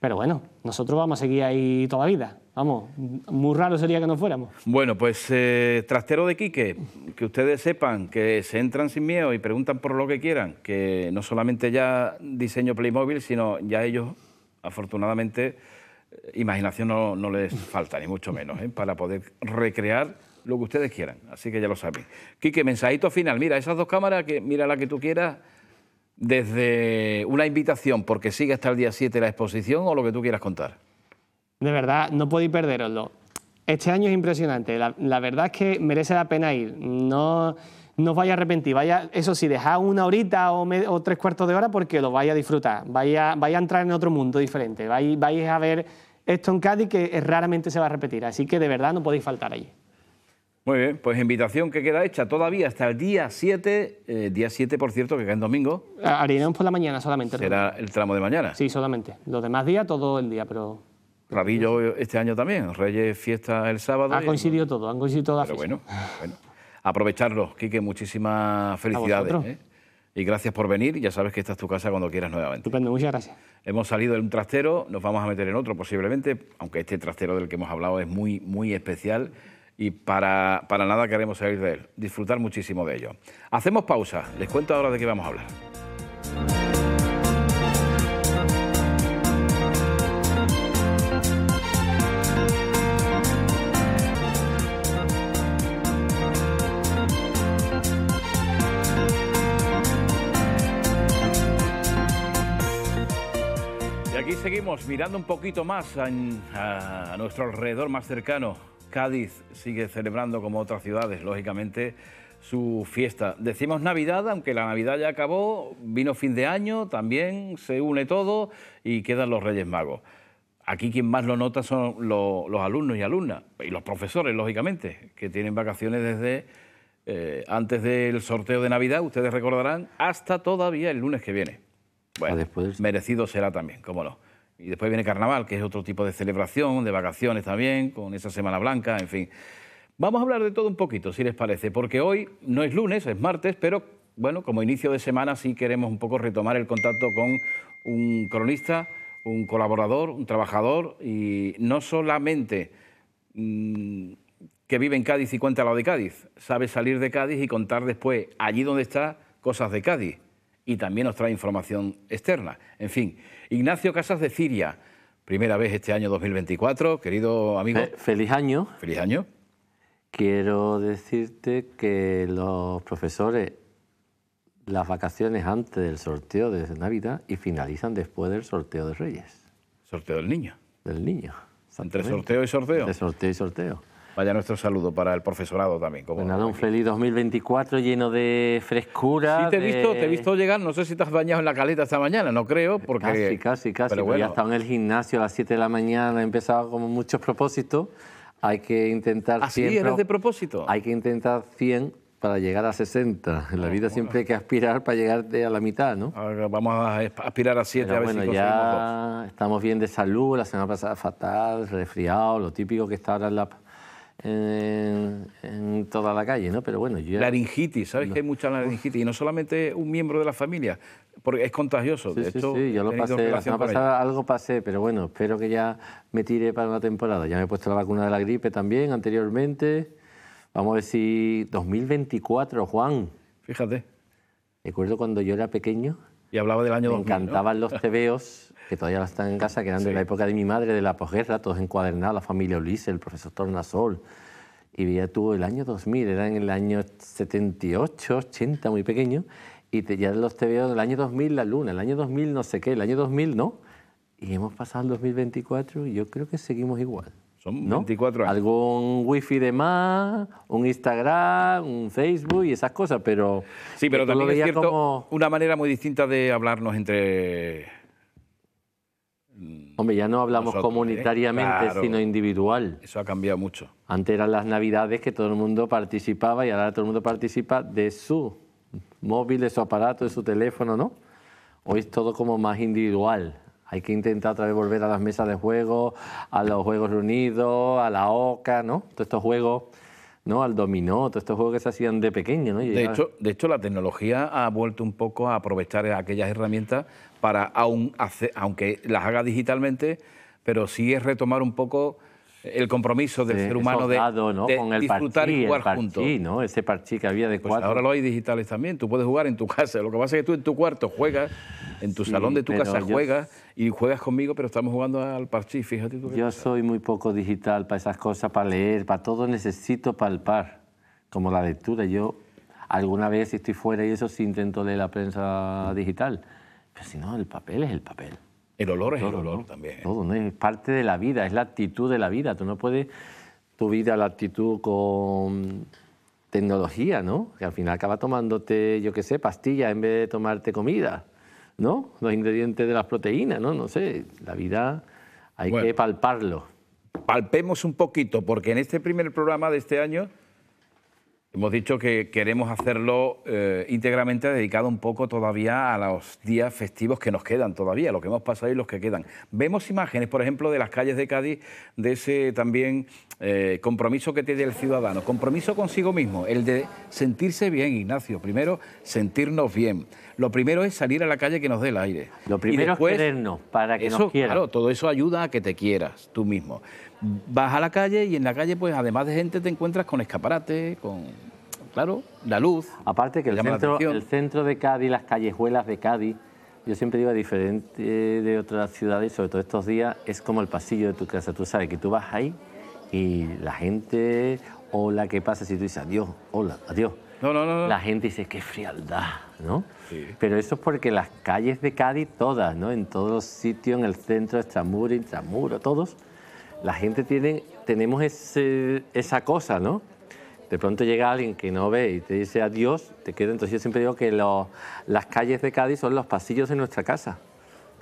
[SPEAKER 4] Pero bueno, nosotros vamos a seguir ahí toda la vida. Vamos, muy raro sería que no fuéramos.
[SPEAKER 1] Bueno, pues eh, trastero de Quique, que ustedes sepan que se entran sin miedo y preguntan por lo que quieran, que no solamente ya diseño Playmobil, sino ya ellos, afortunadamente, imaginación no, les falta, ni mucho menos, ¿eh? para poder recrear lo que ustedes quieran. Así que ya lo saben. Quique, mensajito final. Mira, esas dos cámaras, que mira la que tú quieras, desde una invitación, porque sigue hasta el día 7 la exposición o lo que tú quieras contar.
[SPEAKER 4] De verdad, no podéis perderoslo. Este año es impresionante. La, verdad es que merece la pena ir. No, no os vais a arrepentir. Vaya, eso sí, dejad una horita o, tres cuartos de hora porque lo vais a disfrutar. Vais a, a entrar en otro mundo diferente. Vais, vais a ver esto en Cádiz que eh, raramente se va a repetir. Así que de verdad no podéis faltar allí.
[SPEAKER 1] Muy bien, pues invitación que queda hecha todavía hasta el día 7, eh, día 7 por cierto, que cae en domingo. Haríamos por la mañana solamente. ¿Será el tramo de mañana? Sí, solamente. Los demás días, todo el día, pero... Rabillo este año también, Reyes Fiesta el sábado. Ha coincidido todo, han coincidido todas Pero bueno, bueno, aprovecharlo, Quique, muchísimas felicidades. ¿eh? y gracias por venir. Ya sabes que esta es tu casa cuando quieras nuevamente. Estupendo, muchas gracias. Hemos salido de un trastero, nos vamos a meter en otro posiblemente, aunque este trastero del que hemos hablado es muy, muy especial y para, para nada queremos salir de él. Disfrutar muchísimo de ello. Hacemos pausa, les cuento ahora de qué vamos a hablar. mirando un poquito más a, nuestro alrededor más cercano. Cádiz sigue celebrando, como otras ciudades, lógicamente, su fiesta. Decimos Navidad, aunque la Navidad ya acabó, vino fin de año, también se une todo y quedan los Reyes Magos. Aquí quien más lo nota son los alumnos y alumnas, y los profesores, lógicamente, que tienen vacaciones desde eh, antes del sorteo de Navidad, ustedes recordarán, hasta todavía el lunes que viene. Bueno, ah, merecido será también, cómo no. Y después viene Carnaval, que es otro tipo de celebración, de vacaciones también, con esa Semana Blanca, en fin. Vamos a hablar de todo un poquito, si les parece, porque hoy no es lunes, es martes, pero bueno, como inicio de semana sí queremos un poco retomar el contacto con un cronista, un colaborador, un trabajador, y no solamente mm, que vive en Cádiz y cuenta lo de Cádiz, sabe salir de Cádiz y contar después, allí donde está, cosas de Cádiz, y también nos trae información externa. En fin. Ignacio Casas de Ciria, primera vez este año 2024, querido amigo. feliz año. Feliz año.
[SPEAKER 5] Quiero decirte que los profesores las vacaciones antes del sorteo de Navidad y finalizan después del sorteo de Reyes.
[SPEAKER 1] ¿Sorteo del niño? Del niño. Entre sorteo y sorteo. Entre sorteo y sorteo. Vaya nuestro saludo para el profesorado también. Como pues
[SPEAKER 5] un feliz 2024 lleno de frescura. Sí, te he, visto, te he visto
[SPEAKER 1] llegar, no sé si te has bañado en la caleta esta mañana, no creo, porque... Casi, casi, casi, pero bueno. ya estaba
[SPEAKER 5] en el gimnasio a las 7 de la mañana, empezaba empezado con muchos propósitos, hay que intentar... ¿Así ¿Ah, eres de propósito? Hay que intentar 100 para llegar a 60. En la vida ah, siempre hay que aspirar para llegar a la mitad, ¿no? vamos a aspirar a 7 a ver bueno, ya estamos bien de salud, la semana pasada fatal, resfriado, lo típico que está ahora en la
[SPEAKER 1] en, toda la calle, ¿no? Pero bueno, yo... Laringitis, ¿sabes que hay mucha laringitis? Y no solamente un miembro de la familia, porque es contagioso. Sí, de sí, yo lo pasé, la pasada
[SPEAKER 5] algo pasé, pero bueno, espero que ya me tire para una temporada. Ya me he puesto la vacuna de la gripe también anteriormente. Vamos a ver si 2024, Juan. Fíjate. Recuerdo cuando yo era pequeño. Y hablaba del año 2000. encantaban los tebeos que todavía están en casa, que eran de la época de mi madre, de la posguerra, todos encuadernados, la familia Ulises, el profesor Tornasol. Y veía tuvo el año 2000, era en el año 78, 80, muy pequeño, y te, ya los te veo del año 2000 la luna, el año 2000 no sé qué, el año 2000 no. Y hemos pasado el 2024 y yo creo que seguimos igual. Son 24 años. Algún wifi de
[SPEAKER 1] más, un Instagram, un Facebook y esas cosas, pero... Sí, pero también es cierto una manera muy distinta de hablarnos entre
[SPEAKER 5] Mm. Hombre, ya no hablamos ¿eh? comunitariamente, sino individual. Eso ha cambiado mucho. Antes eran las navidades que todo el mundo participaba y ahora todo el mundo participa de su móvil, de su aparato, de su teléfono, ¿no? Hoy es todo como más individual. Hay que intentar otra vez volver a las mesas de juego, a los Juegos Reunidos, a la OCA, ¿no? Todos estos juegos
[SPEAKER 1] ¿no? al dominó, todos estos juegos que se hacían de pequeño. ¿no? De, hecho, de hecho, la tecnología ha vuelto un poco a aprovechar aquellas herramientas para, aun hacer, aunque las haga digitalmente, pero sí es retomar un poco el compromiso del ser humano de, Con el disfrutar y jugar juntos. ¿no? Ese parchí que había de pues Ahora lo hay digitales también, tú puedes jugar en tu casa. Lo que pasa es que tú en tu cuarto juegas, en tu salón de tu casa juegas y juegas conmigo, pero estamos jugando al parchí, fíjate tú. Yo
[SPEAKER 5] soy muy poco digital para esas cosas, para leer, para todo necesito palpar, como la lectura. Yo alguna vez si estoy fuera y eso sí intento leer la prensa digital, pero si no, el papel es el papel. El olor es el olor también. ¿eh? es parte de la vida, es la actitud de la vida. Tú no puedes tu vida, la actitud con tecnología, ¿no? Que al final acaba tomándote, yo qué sé, pastillas en vez de tomarte comida, ¿no? Los ingredientes de las proteínas, ¿no? No sé, la vida
[SPEAKER 1] hay que palparlo. Palpemos un poquito, porque en este primer programa de este año Hemos dicho que queremos hacerlo eh, íntegramente dedicado un poco todavía a los días festivos que nos quedan todavía, lo que hemos pasado y los que quedan. Vemos imágenes, por ejemplo, de las calles de Cádiz, de ese también eh, compromiso que tiene el ciudadano, compromiso consigo mismo, el de sentirse bien, Ignacio. Primero, sentirnos bien. Lo primero es salir a la calle que nos dé el aire. Lo primero es querernos para que nos quieran. Claro, todo eso ayuda a que te quieras tú mismo vas a la calle y en la calle, pues además de gente, te encuentras con escaparate, con, claro, la luz. Aparte que el centro, el centro de
[SPEAKER 5] Cádiz, las callejuelas de Cádiz, yo siempre digo, diferente de otras ciudades, sobre todo estos días, es como el pasillo de tu casa. Tú sabes que tú vas ahí y la gente, hola, qué pasa, si tú dices adiós, hola, adiós. No, no, no, la gente dice, qué frialdad, ¿no? Pero eso es porque las calles de Cádiz, todas, ¿no? En todos los sitios, en el centro, extramuro, intramuro, todos, la gente tiene, tenemos esa cosa, ¿no? De pronto llega alguien que no ve y te dice adiós, te queda. Entonces yo siempre digo que las calles de Cádiz son los pasillos de nuestra casa,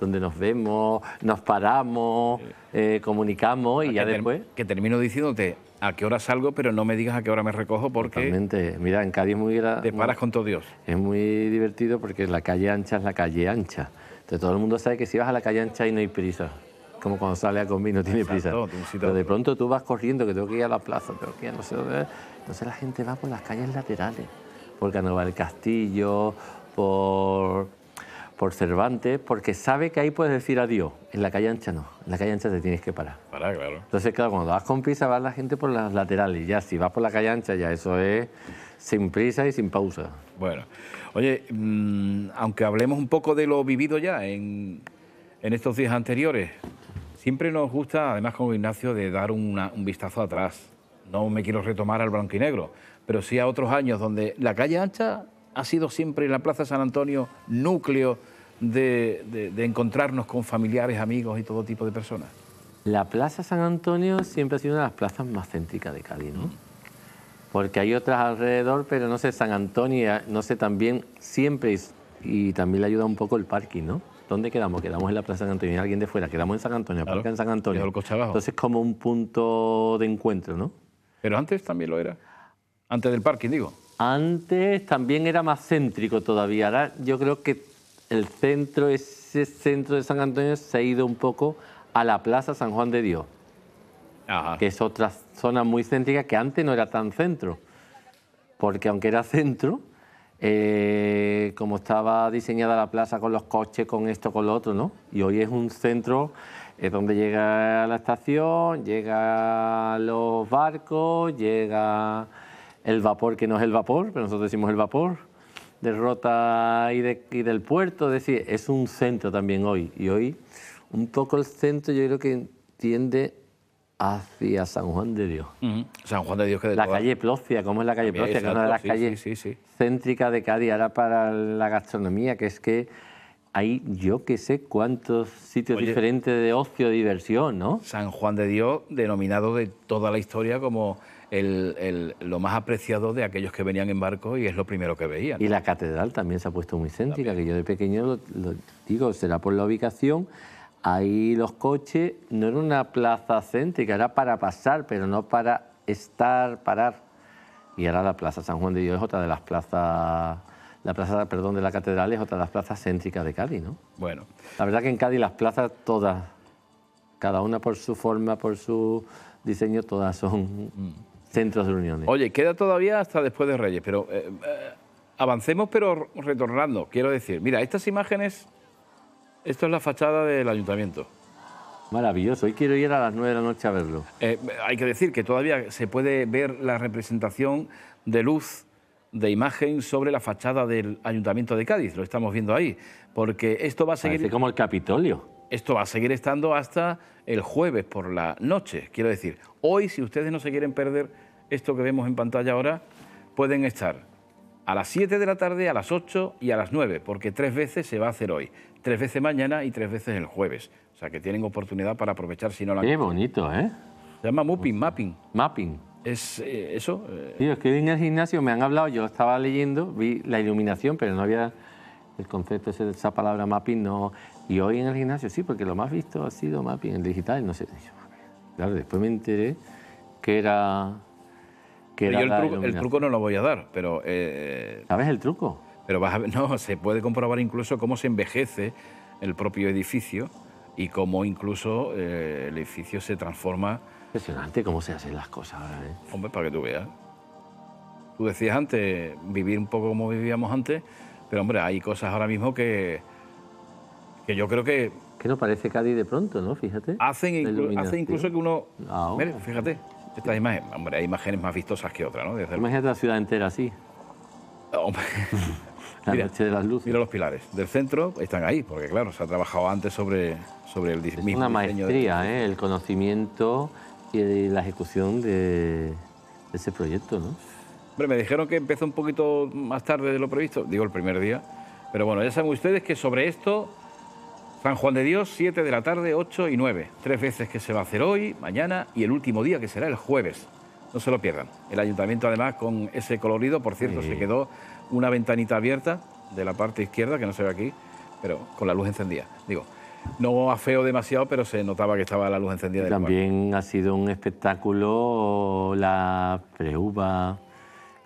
[SPEAKER 5] donde nos vemos, nos paramos,
[SPEAKER 1] eh, comunicamos y ya después... Que termino diciéndote a qué hora salgo, pero no me digas a qué hora me recojo porque... Realmente, Mira, en Cádiz muy... Te paras con todo Dios.
[SPEAKER 5] Es muy divertido porque la calle ancha es la calle ancha. Entonces todo el mundo sabe que si vas a la calle ancha y no hay prisa como cuando sale a comer tiene prisa. Pero de pronto tú vas corriendo, que tengo que ir a la plaza, tengo que ir no sé dónde. Entonces la gente va por las calles laterales, por va del Castillo, por, por Cervantes, porque sabe que ahí puedes decir adiós. En la calle ancha no, en la calle ancha te tienes que parar. Entonces, claro, cuando vas con prisa, va la gente por las laterales. Ya, si vas
[SPEAKER 1] por la calle ancha, ya eso es sin prisa y sin pausa. Bueno, oye, mm, aunque hablemos un poco de lo vivido ya en, en estos días anteriores, Siempre nos gusta, además con Ignacio, de dar un vistazo atrás. No me quiero retomar al blanco y negro... pero sí a otros años donde la calle ancha ha sido siempre la Plaza San Antonio núcleo de, encontrarnos con familiares, amigos y todo tipo de personas. La Plaza San Antonio siempre ha sido una de las plazas más céntricas de Cali ¿no?
[SPEAKER 5] Porque hay otras alrededor, pero no sé, San Antonio, no sé, también siempre, y, y también le ayuda un poco el parking, ¿no? ¿Dónde quedamos? Quedamos en la Plaza de San Antonio, alguien de fuera, quedamos en San Antonio, claro, en San Antonio. Entonces como un punto de encuentro, ¿no? Pero antes también lo era. Antes del parking, digo. Antes también era más céntrico todavía. yo creo que el centro, ese centro de San Antonio se ha ido un poco a la Plaza San Juan de Dios, Ajá. que es otra zona muy céntrica que antes no era tan centro, porque aunque era centro, eh, como estaba diseñada la plaza con los coches, con esto, con lo otro, ¿no? Y hoy es un centro es donde llega la estación, ...llega los barcos, llega el vapor, que no es el vapor, pero nosotros decimos el vapor, ...derrota y, y del puerto, es decir, es un centro también hoy. Y hoy un poco el centro yo creo que tiende hacia San Juan de Dios. San Juan de Dios que de La calle Plocia, ¿cómo es la calle Plocia? que es una de las calles céntricas de Cádiz, ahora para la gastronomía, que es que hay yo que sé cuántos sitios
[SPEAKER 1] diferentes de ocio, y diversión, ¿no? San Juan de Dios, denominado de toda la historia como lo más apreciado de aquellos que venían en barco y es lo primero que veían. Y la catedral también se ha puesto muy
[SPEAKER 5] céntrica, que yo de pequeño lo digo, será por la ubicación, ahí los coches no era una plaza céntrica, era para pasar, pero no para estar, parar. Y ahora la Plaza San Juan de Dios es otra de las plazas, la plaza, perdón, de la catedral es otra de las plazas céntricas de Cádiz, ¿no? Bueno. La verdad que en Cádiz las plazas todas, cada una por su forma, por su diseño, todas son mm. centros de reuniones.
[SPEAKER 1] Oye, queda todavía hasta después de Reyes, pero eh, eh, avancemos pero retornando. Quiero decir, mira, estas imágenes esto es la fachada del ayuntamiento. Maravilloso, hoy quiero ir a las 9 de la noche a verlo. Eh, hay que decir que todavía se puede ver la representación de luz, de imagen sobre la fachada del ayuntamiento de Cádiz, lo estamos viendo ahí, porque esto va a seguir... Parece como el Capitolio. Esto va a seguir estando hasta el jueves por la noche, quiero decir. Hoy, si ustedes no se quieren perder esto que vemos en pantalla ahora, pueden estar a las 7 de la tarde, a las 8 y a las 9, porque tres veces se va a hacer hoy tres veces mañana y tres veces el jueves. O sea que tienen oportunidad para aprovechar si no la Qué bonito, ¿eh? Se llama Mupping, Mapping. Mapping. Es eh, eso. Eh.
[SPEAKER 5] es que en el gimnasio me han hablado, yo estaba leyendo, vi la iluminación, pero no había el concepto ese, esa palabra mapping, no. Y hoy en el gimnasio sí, porque lo más visto ha sido mapping, el digital, no sé. Claro, después me enteré que era. Que era yo el, truco, el, truco,
[SPEAKER 1] no lo voy a dar, pero. Eh, ¿Sabes el truco? Pero vas no, se puede comprobar incluso cómo se envejece el propio edificio y cómo incluso eh, el edificio se transforma. Impresionante cómo se hacen las cosas ahora. ¿eh? Hombre, para que tú veas. Tú decías antes, vivir un poco como vivíamos antes, pero hombre, hay cosas ahora mismo que, que yo creo que... Que no parece Cádiz de pronto, ¿no? Fíjate. Hacen, incluso que uno... Ah, mire, oh. fíjate, estas imágenes, hombre, hay imágenes más vistosas que otras, ¿no? Desde Imagínate la ciudad entera así. Hombre. mira, de las luces. Mira los pilares del centro, están ahí, porque claro, se ha trabajado antes sobre, sobre el diseño. Es una maestría, este ¿eh? el conocimiento y la ejecución de, ese proyecto, ¿no? Hombre, me dijeron que empezó un poquito más tarde de lo previsto, digo el primer día, pero bueno, ya saben ustedes que sobre esto San Juan de Dios, 7 de la tarde, 8 y 9. Tres veces que se va a hacer hoy, mañana y el último día que será el jueves. No se lo pierdan. El ayuntamiento además con ese colorido, por cierto, se quedó una ventanita abierta de la parte izquierda, que no se ve aquí, pero con la luz encendida. Digo, no a feo demasiado, pero se notaba que estaba la luz encendida. También
[SPEAKER 5] ha sido un espectáculo la preuva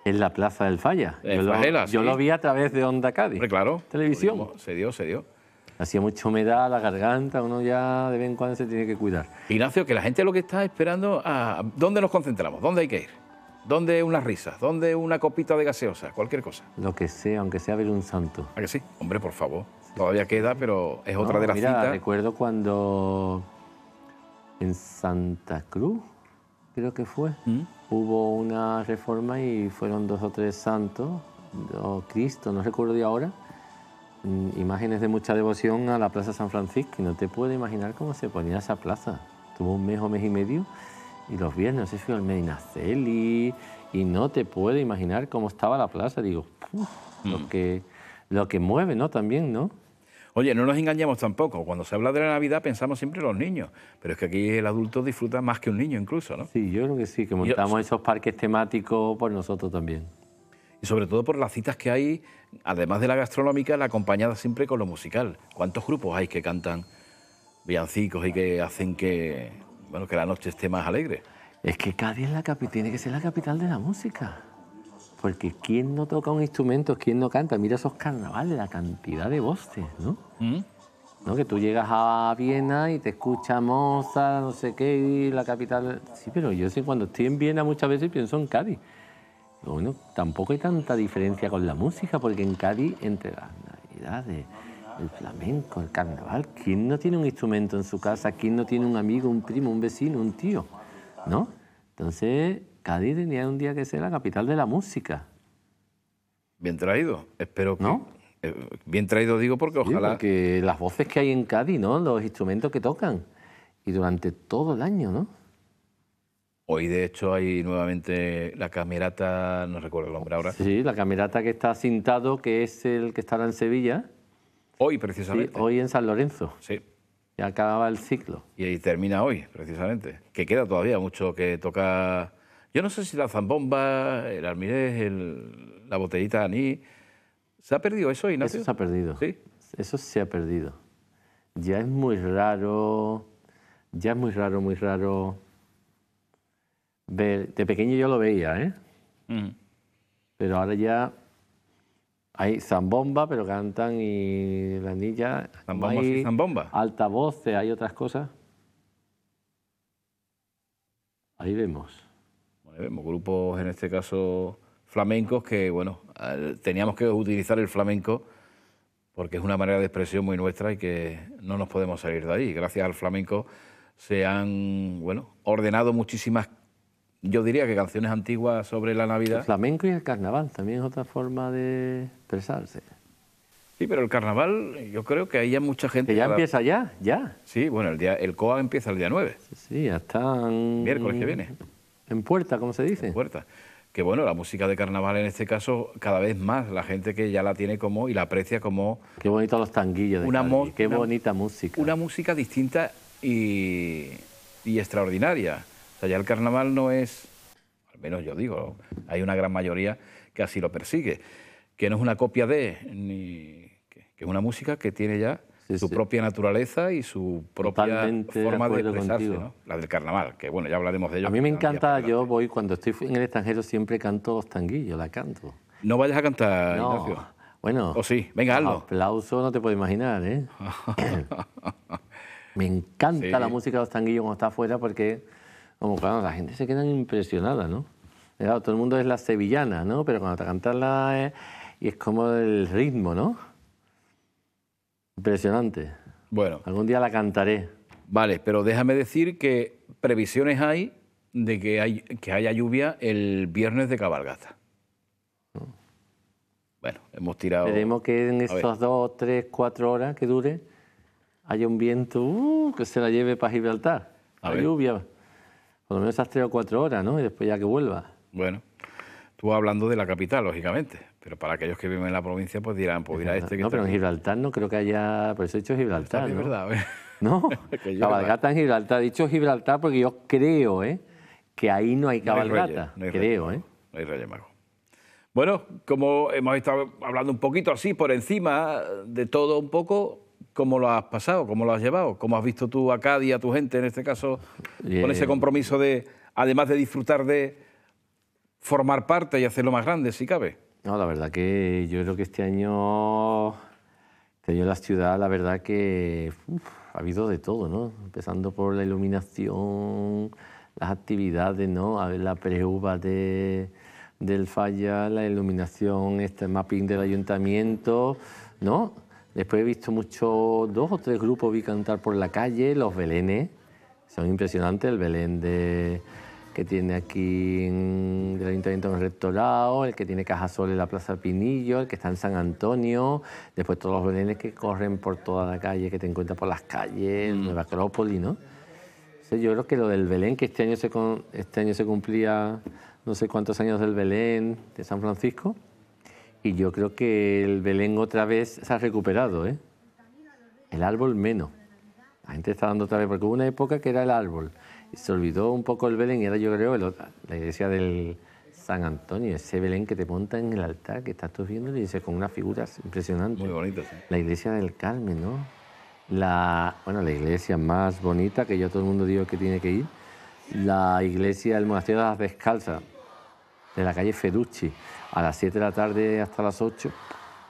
[SPEAKER 5] en la Plaza del Falla. yo, lo,
[SPEAKER 1] vi a través de Onda Cádiz. claro.
[SPEAKER 5] Televisión. Pues, se dio, se dio. Hacía mucha humedad, la garganta, uno ya de vez en cuando se tiene que cuidar.
[SPEAKER 1] Ignacio, que la gente lo que está esperando, a... Ah, ¿dónde nos concentramos? ¿Dónde hay que ir? ¿Dónde unas risas? ¿Dónde una copita de gaseosa? Cualquier cosa.
[SPEAKER 5] Lo que sea, aunque sea ver un santo. ¿A que sí? Hombre, por favor.
[SPEAKER 1] Todavía queda, pero es otra de las citas.
[SPEAKER 5] Recuerdo cuando en Santa Cruz, creo que fue, ¿Mm? hubo una reforma y fueron dos o tres santos, o Cristo, no recuerdo de ahora, mm, imágenes de mucha devoción a la Plaza San Francisco. Y no te puedes imaginar cómo se ponía esa plaza. Tuvo un mes o mes y medio y los viernes, es sé Medinaceli, y no te puedes imaginar cómo estaba la plaza. Digo, lo, mm. que, lo que mueve,
[SPEAKER 1] ¿no? También, ¿no? Oye, no nos engañemos tampoco. Cuando se habla de la Navidad pensamos siempre en los niños, pero es que aquí el adulto disfruta más que un niño incluso, ¿no? Sí, yo creo que sí, que montamos esos
[SPEAKER 5] parques temáticos
[SPEAKER 1] por nosotros también. Y sobre todo por las citas que hay, además de la gastronómica, la acompañada siempre con lo musical. ¿Cuántos grupos hay que cantan villancicos y que hacen que bueno, que la noche esté más alegre. Es que Cádiz la tiene que ser la capital de la
[SPEAKER 5] música. Porque ¿quién no toca un instrumento? ¿Quién no canta? Mira esos carnavales, la cantidad de voces, ¿no? Mm. ¿No? Que tú llegas a Viena y te escucha Mozart, no sé qué, y la capital... Sí, pero yo sé, cuando estoy en Viena muchas veces pienso en Cádiz. Bueno, tampoco hay tanta diferencia con la música, porque en Cádiz, entre las navidades, el flamenco, el carnaval. ¿Quién no tiene un instrumento en su casa? ¿Quién no tiene un amigo, un primo, un vecino, un tío? ¿No? Entonces, Cádiz tenía un día que ser la capital de la música. Bien traído, espero que... ¿No? Eh, bien traído digo porque ojalá... que las voces que hay en Cádiz, ¿no? Los instrumentos que tocan. Y durante todo el año, ¿no? Hoy, de hecho, hay nuevamente la camerata, no recuerdo el nombre ahora. Sí, la camerata que está cintado, que es el que estará en Sevilla,
[SPEAKER 1] Hoy, precisamente. hoy en San Lorenzo. Sí. Ya acababa el ciclo. Y ahí termina hoy, precisamente. Que queda todavía mucho que toca... Yo no sé si la zambomba, el almirés, el... la botellita de aní. ¿Se ha perdido eso, Ignacio? Eso se ha perdido. Sí. Eso se ha perdido. Ya es muy raro.
[SPEAKER 5] Ya es muy raro, muy raro. De pequeño yo lo veía, ¿eh? Pero ahora ya hay zambomba, pero cantan y la niña. Zambomba, hay zambomba. Altavoces, hay otras cosas.
[SPEAKER 1] Ahí vemos. Ahí vemos grupos, en este caso, flamencos que, bueno, eh, teníamos que utilizar el flamenco porque es una manera de expresión muy nuestra y que no nos podemos salir de ahí. Gracias al flamenco se han, bueno, ordenado muchísimas yo diría que canciones antiguas sobre la Navidad. El flamenco y el carnaval también es otra forma de expresarse. Sí, pero el carnaval, yo creo que hay ya mucha gente... Que ya empieza ya, ya. Sí, bueno, el, día, el COA empieza el día 9. Sí, hasta... Miércoles que viene. En puerta, como se dice. En puerta. Que bueno, la música de carnaval en este caso, cada vez más, la gente que ya la tiene como y la aprecia como... Qué bonito los tanguillos de una qué bonita música. Una música distinta y, y extraordinaria. O sea, ya el carnaval no es, al menos yo digo, hay una gran mayoría que así lo persigue, que no es una copia de, que es una música que tiene ya su propia naturaleza y su propia forma de expresarse, La del carnaval, que bueno, ya hablaremos de ello. A mí me encanta, yo voy cuando estoy en el extranjero siempre
[SPEAKER 5] canto los tanguillos, la canto.
[SPEAKER 1] No vayas a cantar, no. Bueno. O oh, sí, venga, hazlo.
[SPEAKER 5] Aplauso no te puedo imaginar, ¿eh? me encanta la música de los tanguillos cuando está afuera porque como claro, la gente se queda impresionada, ¿no? todo el mundo es la sevillana, ¿no? Pero cuando te cantas la... Eh, y es como el ritmo, ¿no?
[SPEAKER 1] Impresionante. Bueno. Algún día la cantaré. Vale, pero déjame decir que previsiones hay de que, hay, que haya lluvia el viernes de cabalgata. Bueno, hemos tirado... Esperemos que en estas
[SPEAKER 5] dos, tres, cuatro horas que dure haya un viento uh, que se la lleve para Gibraltar.
[SPEAKER 1] la lluvia por lo menos esas tres o cuatro horas, ¿no? Y después ya que vuelva. Bueno, tú hablando de la capital, lógicamente, pero para aquellos que viven en la provincia, pues dirán, pues mira este que... No, pero en Gibraltar no creo que haya... Por eso he dicho Gibraltar, ¿no? Es verdad, ¿eh? No, cabalgata en Gibraltar.
[SPEAKER 5] He dicho Gibraltar porque yo creo, ¿eh? Que ahí no hay cabalgata, creo,
[SPEAKER 1] ¿eh? No hay Reyes Bueno, como hemos estado hablando un poquito así, por encima de todo un poco, ¿Cómo lo has pasado? ¿Cómo lo has llevado? ¿Cómo has visto tú a Cádiz, a tu gente, en este caso, con ese compromiso de, además de disfrutar de formar parte y hacerlo más grande, si cabe?
[SPEAKER 5] No, la verdad que yo creo que este año, este año en la ciudad, la verdad que ha habido de todo, ¿no? Empezando por la iluminación, las actividades, ¿no? A la preuva de, del falla, la iluminación, este mapping del ayuntamiento, ¿no? Después he visto mucho, dos o tres grupos vi cantar por la calle, los belenes, son impresionantes, el belén de, que tiene aquí en, del Ayuntamiento del Rectorado, el que tiene Cajasol en la Plaza Pinillo, el que está en San Antonio, después todos los belenes que corren por toda la calle, que te encuentras por las calles, mm. Nueva Acrópolis, ¿no? yo creo que lo del Belén, que este año este año se cumplía no sé cuántos años del Belén de San Francisco, y yo creo que el Belén otra vez se ha recuperado, ¿eh? El árbol menos. La gente está dando otra vez, porque hubo una época que era el árbol. Se olvidó un poco el Belén y era, yo creo la iglesia del San Antonio, ese Belén que te monta en el altar, que estás tú viendo y dice con unas figuras impresionantes. Muy bonito, sí. ¿eh? La iglesia del Carmen, ¿no? La, bueno, la iglesia más bonita que yo todo el mundo digo que tiene que ir, la iglesia del Monasterio de las Descalzas, de la calle Feducci a las 7 de la tarde hasta las 8.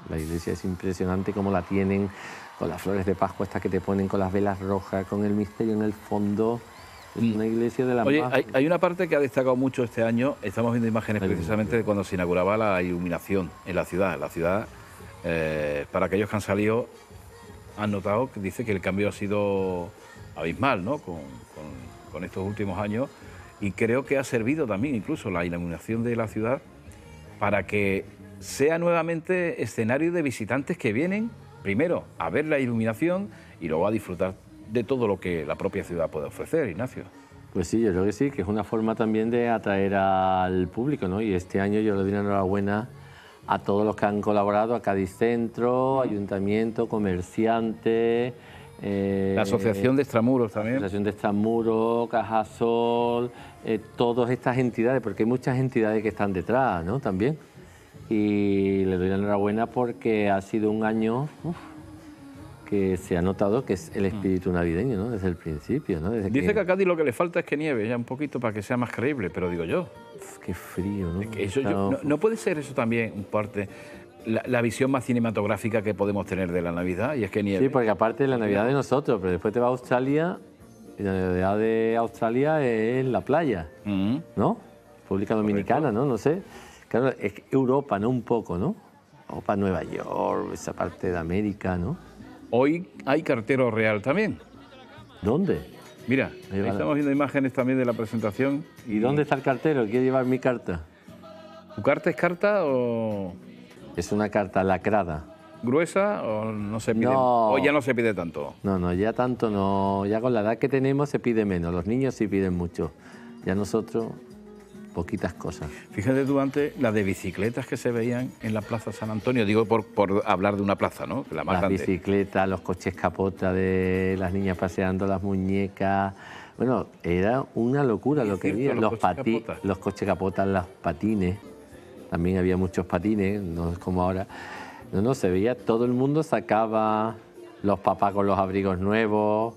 [SPEAKER 5] La iglesia es impresionante como la tienen con las flores de Pascua estas que te ponen con las velas rojas, con el misterio en el fondo. una iglesia de la Oye,
[SPEAKER 1] hay, una parte que ha destacado mucho este año. Estamos viendo imágenes precisamente de cuando se inauguraba la iluminación en la ciudad. La ciudad, eh, para aquellos que han salido, han notado que dice que el cambio ha sido abismal, ¿no? con estos últimos años. Y creo que ha servido también incluso la iluminación de la ciudad para que sea nuevamente escenario de visitantes que vienen primero a ver la iluminación y luego a disfrutar de todo lo que la propia ciudad puede
[SPEAKER 5] ofrecer, Ignacio. Pues sí, yo creo que sí, que es una forma también de atraer al público, ¿no? Y este año yo le doy una enhorabuena a todos los que han colaborado, a Cádiz Centro, Ayuntamiento, comerciantes, eh, la Asociación de Extramuros también. La Asociación de Extramuros, Cajasol, eh, todas estas entidades, porque hay muchas entidades que están detrás, ¿no? También. Y le doy la enhorabuena porque ha sido un año que se ha notado que es el mm. espíritu navideño, ¿no? Desde el principio, ¿no? Dice
[SPEAKER 1] que... a Cádiz lo que le falta es que nieve ya un poquito para que sea más creíble, pero digo yo. qué frío, ¿no? no, puede ser eso también un parte la, visión más cinematográfica que podemos tener de la Navidad, y es que nieve. Sí, porque aparte la Navidad de nosotros, pero después te va a Australia,
[SPEAKER 5] y la Navidad de Australia es la playa, mm. ¿no? República Dominicana, ¿no? No sé. Claro, es Europa, ¿no? Un poco, ¿no? Opa, Nueva York, esa parte de
[SPEAKER 1] América, ¿no? Hoy hay cartero real también. ¿Dónde? Mira, estamos viendo imágenes también de la presentación. ¿Y dónde está el cartero? quiere llevar mi carta. ¿Tu carta es carta o...?
[SPEAKER 5] Es una carta lacrada.
[SPEAKER 1] ¿Gruesa o no se pide? O ya no se pide tanto.
[SPEAKER 5] No, no, ya tanto no. Ya con la edad que tenemos se pide
[SPEAKER 1] menos. Los niños sí piden mucho. Ya nosotros, poquitas cosas. Fíjate tú antes la de bicicletas que se veían en la Plaza San Antonio. Digo por, por hablar de una plaza, ¿no? La las
[SPEAKER 5] bicicletas, los coches capota de las niñas paseando las muñecas. Bueno, era una locura lo que había. Los, los coches capotas, los los patines también había muchos patines, no es como ahora. No, no, se veía, todo el mundo sacaba los papás con los abrigos nuevos,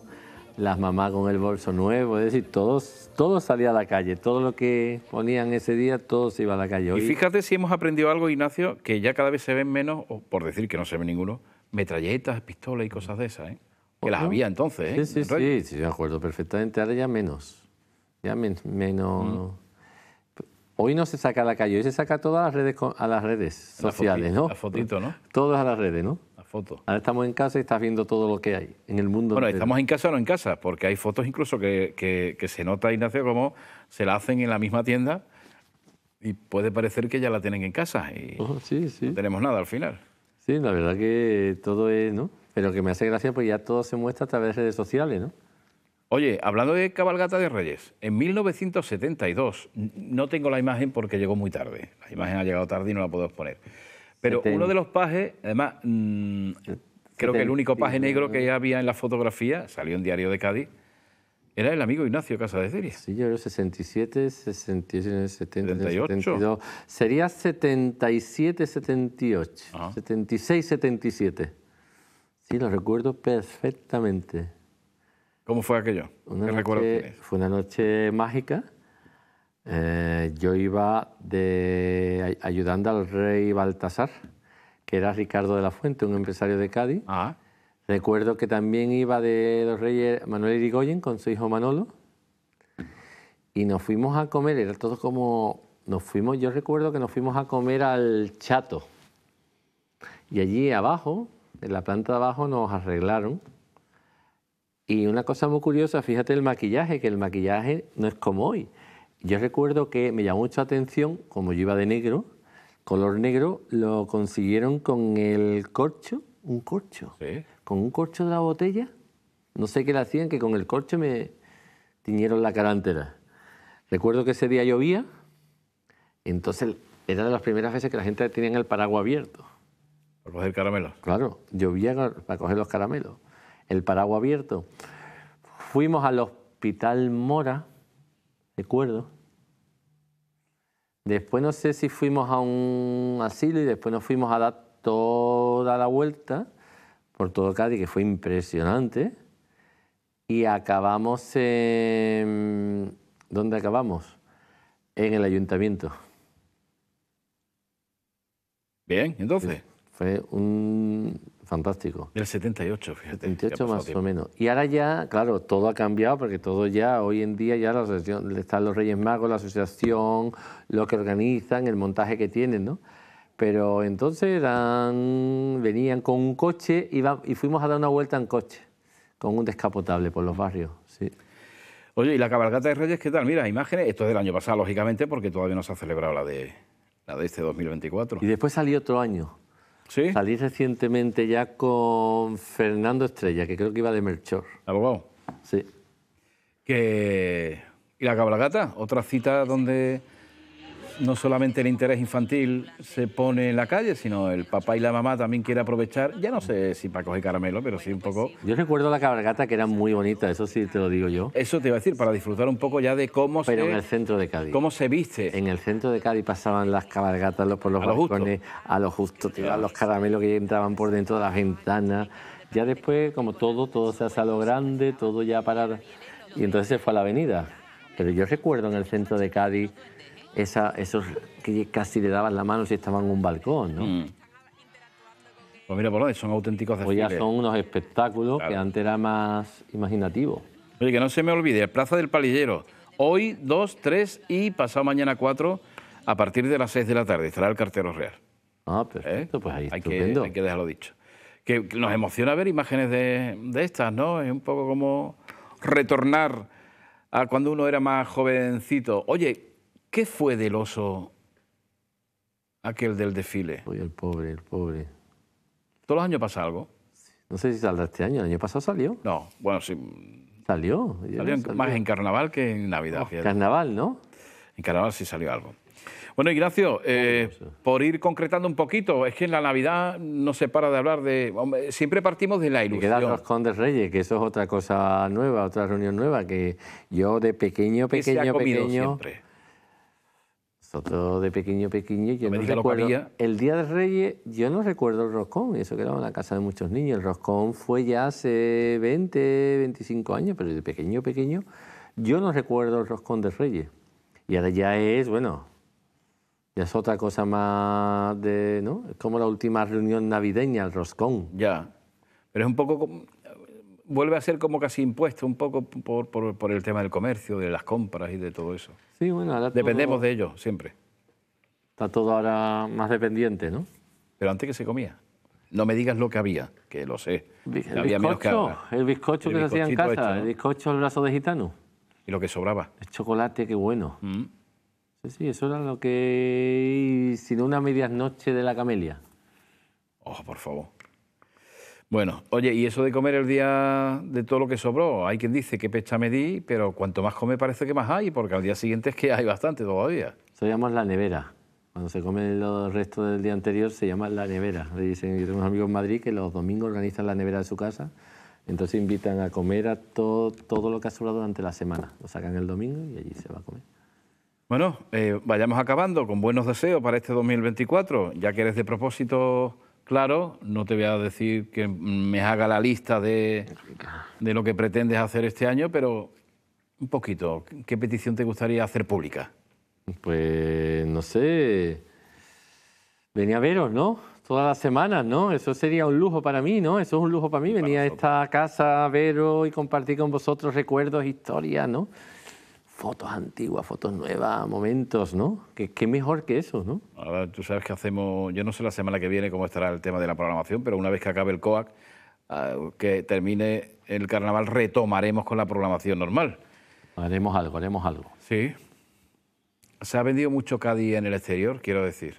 [SPEAKER 5] las mamás con el bolso nuevo, es decir, todos, todos salía a la calle, todo lo que ponían ese día, todo se iba a la calle. Y fíjate
[SPEAKER 1] si hemos aprendido algo, Ignacio, que ya cada vez se ven menos, o por decir que no se ve ninguno, metralletas, pistolas y cosas de esas, ¿eh? que las había entonces. ¿eh? Sí, sí, sí,
[SPEAKER 5] sí, me acuerdo perfectamente, ahora ya menos, ya menos... Mm. Hoy no se saca a la calle, hoy se saca a todas las redes, a las redes sociales, ¿no? La fotito, ¿no? Todas a las redes, ¿no? La foto. Ahora estamos en casa y estás viendo todo lo que hay en el mundo.
[SPEAKER 1] Bueno, estamos en casa o no en casa, porque hay fotos incluso que, se nota, Ignacio, como se la hacen en la misma tienda y puede parecer que ya la tienen en casa y oh, no tenemos nada al final.
[SPEAKER 5] Sí, la verdad que todo
[SPEAKER 1] es, ¿no? Pero que me hace gracia pues ya todo se muestra a través de redes sociales, ¿no? Oye, hablando de cabalgata de reyes, en 1972, no tengo la imagen porque llegó muy tarde, la imagen ha llegado tarde y no la puedo exponer, pero este- uno de los pajes, además, este- creo que el único paje negro que eh, había en la fotografía, salió en Diario de Cádiz, era el
[SPEAKER 5] amigo Ignacio Casa de Sí, yo era 67, 67, 78. 72. Sería 77, 78. 76, 77. Sí, lo recuerdo perfectamente. ¿Cómo fue aquello? fue una noche mágica. Eh, yo iba de, ayudando al rey Baltasar, que era Ricardo de la Fuente, un empresario de Cádiz. Ah. Recuerdo que también iba de los reyes Manuel Irigoyen con su hijo Manolo. Y nos fuimos a comer, era todo como... Nos fuimos, yo recuerdo que nos fuimos a comer al Chato. Y allí abajo, en la planta de abajo, nos arreglaron y una cosa muy curiosa, fíjate el maquillaje, que el maquillaje no es como hoy. Yo recuerdo que me llamó mucha atención, como yo iba de negro, color negro, lo consiguieron con el corcho, un corcho, con un corcho de la botella. No sé qué le hacían, que con el corcho me tiñeron la cara entera. Recuerdo que ese día llovía, entonces era de las primeras veces que la gente tenía el paraguas abierto. Para coger caramelos. Claro, llovía para coger los caramelos el paraguas abierto. Fuimos al hospital Mora, recuerdo. Después no sé si fuimos a un asilo y después nos fuimos a dar toda la vuelta por todo Cádiz, que fue impresionante. Y acabamos en... ¿Dónde acabamos? En el ayuntamiento. Bien, entonces. Fue un, fantástico. El 78, fíjate. 78 más o menos. Y ahora ya, claro, todo ha cambiado porque todo ya, hoy en día ya la asociación, están los Reyes Magos, la asociación, lo que organizan, el montaje que tienen, ¿no? Pero entonces venían con un coche
[SPEAKER 1] y fuimos a dar una vuelta en coche, con un descapotable por los barrios, sí. Oye, ¿y la cabalgata de Reyes qué tal? Mira, imágenes, esto es del año pasado, lógicamente, porque todavía no se ha celebrado la de, la de este 2024. Y después salió otro año, ¿Sí? Salí recientemente ya con Fernando Estrella, que creo que iba de Melchor. ¿Abogado? Sí. ¿Y la cabalgata? Otra cita donde no solamente el interés infantil se pone en la calle, sino el papá y la mamá también quiere aprovechar, ya no sé si para coger caramelo, pero sí un poco...
[SPEAKER 5] Yo recuerdo la cabalgata que era muy bonita, eso sí te lo digo yo. Eso te iba a decir, para disfrutar un poco ya de cómo se... Pero en el centro de Cádiz. Cómo se viste. En el centro de Cádiz pasaban las cabalgatas por los balcones, a lo justo, a los caramelos que entraban por dentro de las ventanas. Ya después, como todo, todo se hace a lo grande, todo ya para... Y entonces se fue a la avenida. Pero yo recuerdo en el centro de Cádiz esos que casi le daban la mano si estaban en un balcón, ¿no? Mm. Pues mira por son auténticos desfiles. Pues ya son
[SPEAKER 1] unos espectáculos que antes era más imaginativo. Oye, que no se me olvide, Plaza del Palillero, hoy 2, 3 y pasado mañana 4, a partir de las 6 de la tarde, estará el cartero real. Ah, perfecto, ¿Eh? pues ahí hay que, hay que dejarlo dicho. Que nos emociona ver imágenes de estas, ¿no? Es un poco como retornar a cuando uno era más jovencito. Oye, ¿Qué fue del oso aquel del desfile? Uy, el pobre, el pobre. ¿Todos los años pasa algo? No sé si saldrá este año, el año pasado salió. No, bueno, sí. Salió. Salió, más en carnaval que en Navidad. Oh, en carnaval, ¿no? En carnaval sí salió algo. Bueno, Ignacio, eh, por ir concretando un poquito, es que en la Navidad no se para de hablar de... siempre partimos de la ilusión. Y los
[SPEAKER 5] Condes Reyes, que eso es otra cosa nueva, otra reunión nueva, que yo de pequeño, pequeño, pequeño... Nosotros de pequeño, pequeño, yo no, recuerdo. El Día de Reyes, yo no recuerdo el roscón, eso que era en la casa de muchos niños. El roscón fue ya hace 20, 25 años, pero de pequeño, pequeño, yo no recuerdo el roscón de Reyes. Y ahora ya es, bueno, ya es otra cosa más de, ¿no? Es como la última reunión navideña, el roscón.
[SPEAKER 1] Ya. Pero es un poco como vuelve a ser como casi impuesto un poco por, por, por, el tema del comercio, de las compras y de todo eso. Sí, bueno, ahora Dependemos de ellos siempre. Está todo ahora más dependiente, ¿no? Pero antes que se comía. No me digas lo que había, que lo sé. El había bizcocho, El
[SPEAKER 5] bizcocho que se hacía en casa, este, el bizcocho al brazo de gitano.
[SPEAKER 1] Y lo que sobraba. El
[SPEAKER 5] chocolate, qué bueno. Mm. Sí, sí, eso era lo que...
[SPEAKER 1] sino una medianoche de la camelia. Oh, por favor. Bueno, oye, y eso de comer el día de todo lo que sobró, hay quien dice que pecha me di, pero cuanto más come parece que más hay, porque al día siguiente es que hay bastante todavía. Eso llamamos la nevera.
[SPEAKER 5] Cuando se come el resto del día anterior se llama la nevera. Dicen, que amigos en Madrid que los domingos organizan la nevera de su casa, entonces invitan a comer a todo, todo lo que ha sobrado durante la semana. Lo sacan el domingo y allí se va a comer.
[SPEAKER 1] Bueno, eh, vayamos acabando con buenos deseos para este 2024, ya que eres de propósito claro, no te voy a decir que me haga la lista de, lo que pretendes hacer este año, pero un poquito, ¿qué petición te gustaría hacer pública?
[SPEAKER 5] Pues no sé, venía a veros, ¿no? Todas las semanas, ¿no? Eso sería un lujo para mí, ¿no? Eso es un lujo para mí, venir a esta casa a veros y compartir con vosotros recuerdos, historias, ¿no?
[SPEAKER 1] fotos antiguas, fotos nuevas, momentos, ¿no? ¿Qué, mejor que eso, ¿no? Ahora tú sabes que hacemos, yo no sé la semana que viene cómo estará el tema de la programación, pero una vez que acabe el COAC, ah, que termine el carnaval, retomaremos con la programación normal. Haremos algo, haremos algo. Sí. Se ha vendido mucho Cádiz en el exterior, quiero decir.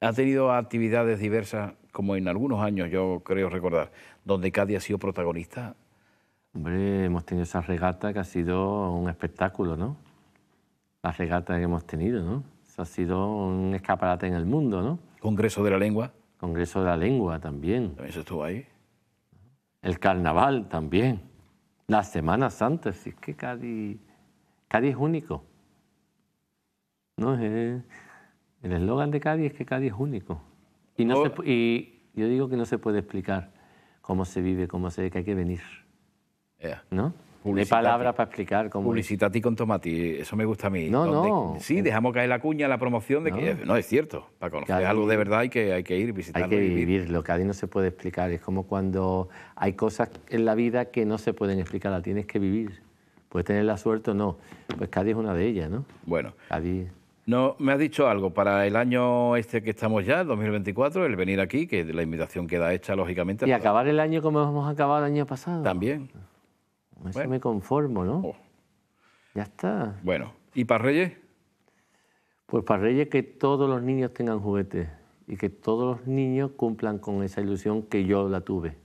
[SPEAKER 1] Ha tenido actividades diversas, como en algunos años yo creo recordar, donde Cádiz ha sido protagonista Hombre, hemos tenido esa regata que ha sido
[SPEAKER 5] un espectáculo, ¿no? La regata que hemos tenido, ¿no? Eso ha sido un escaparate en el mundo, ¿no? Congreso de la Lengua. Congreso de la Lengua también. Eso estuvo ahí. El carnaval también. La Semana Santa, si es que Cádiz, Cádiz es único. el eslogan de Cádiz es que Cádiz es único. Y, no oh. y yo digo que no se puede explicar
[SPEAKER 1] cómo se vive, cómo se ve, que hay que venir. ¿No? hay palabras para explicar cómo. Publicitati con tomati, eso me gusta a mí. No, no. Sí, dejamos caer la cuña, la promoción de que. No, es cierto. Para conocer algo de verdad hay que, hay que ir, visitarlo. Hay que vivirlo. Cádiz no se puede explicar. Es como
[SPEAKER 5] cuando hay cosas en la vida que no se pueden explicar, la tienes que vivir. Puedes tener la suerte o no. Pues Cádiz es una de ellas, ¿no? Bueno.
[SPEAKER 1] No, me has dicho algo para el año este que estamos ya, 2024, el venir aquí, que la invitación queda hecha, lógicamente. Y acabar el año como hemos acabado el año pasado. También
[SPEAKER 5] eso me conformo, ¿no? Oh. Ya está. Bueno, ¿y para Reyes? Pues para Reyes que todos los niños tengan juguetes y que todos los niños cumplan con esa ilusión que yo la tuve.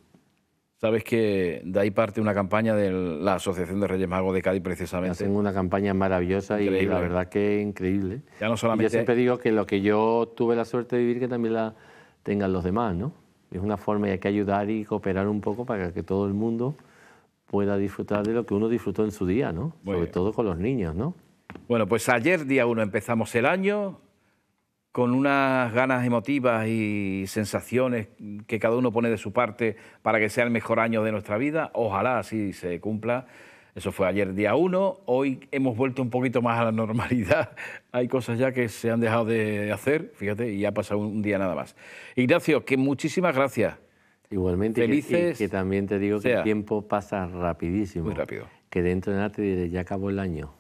[SPEAKER 1] Sabes que de ahí parte una campaña de la Asociación de Reyes Magos de Cádiz, precisamente. Hacen una campaña maravillosa y la verdad que es increíble. Ya no solamente... Yo siempre digo que lo que
[SPEAKER 5] yo tuve la suerte de vivir, que también la tengan los demás, ¿no? Es una forma y hay que ayudar y cooperar un poco para que todo el mundo pueda disfrutar de lo que uno disfrutó en su día, ¿no?
[SPEAKER 1] Sobre todo con los niños, ¿no? Bueno, pues ayer, día uno, empezamos el año con unas ganas emotivas y sensaciones que cada uno pone de su parte para que sea el mejor año de nuestra vida. Ojalá así se cumpla. Eso fue ayer día uno. hoy hemos vuelto un poquito más a la normalidad. Hay cosas ya que se han dejado de hacer, fíjate, y ya ha pasado un día nada más. Ignacio, que muchísimas gracias. Igualmente, Que, también te digo que el tiempo pasa rapidísimo. Muy rápido.
[SPEAKER 5] Que dentro de nada te diré, ya
[SPEAKER 1] acabó el año.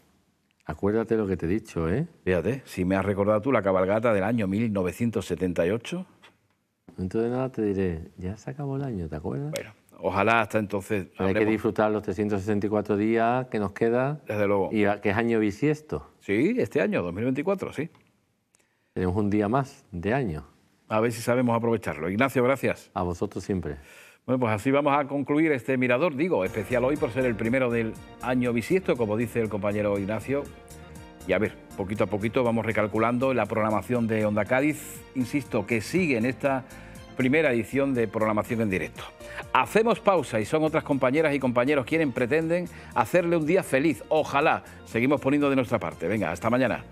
[SPEAKER 1] Acuérdate lo que te he dicho, ¿eh? Fíjate, si me has recordado tú la cabalgata del año 1978. Dentro de nada te diré, ya se acabó el año, ¿te acuerdas? Bueno,
[SPEAKER 5] ojalá hasta entonces... Hay que disfrutar los 364 días que nos queda. Desde luego. Y que es año bisiesto. Sí, este año, 2024, sí. Tenemos
[SPEAKER 1] un día más de año a ver si sabemos aprovecharlo. Ignacio, gracias. A vosotros siempre. Bueno, pues así vamos a concluir este mirador, digo, especial hoy por ser el primero del año bisiesto, como dice el compañero Ignacio. Y a ver, poquito a poquito vamos recalculando la programación de Onda Cádiz, insisto, que sigue en esta primera edición de programación en directo. Hacemos pausa y son otras compañeras y compañeros quienes pretenden hacerle un día feliz. Ojalá seguimos poniendo de nuestra parte. Venga, hasta mañana.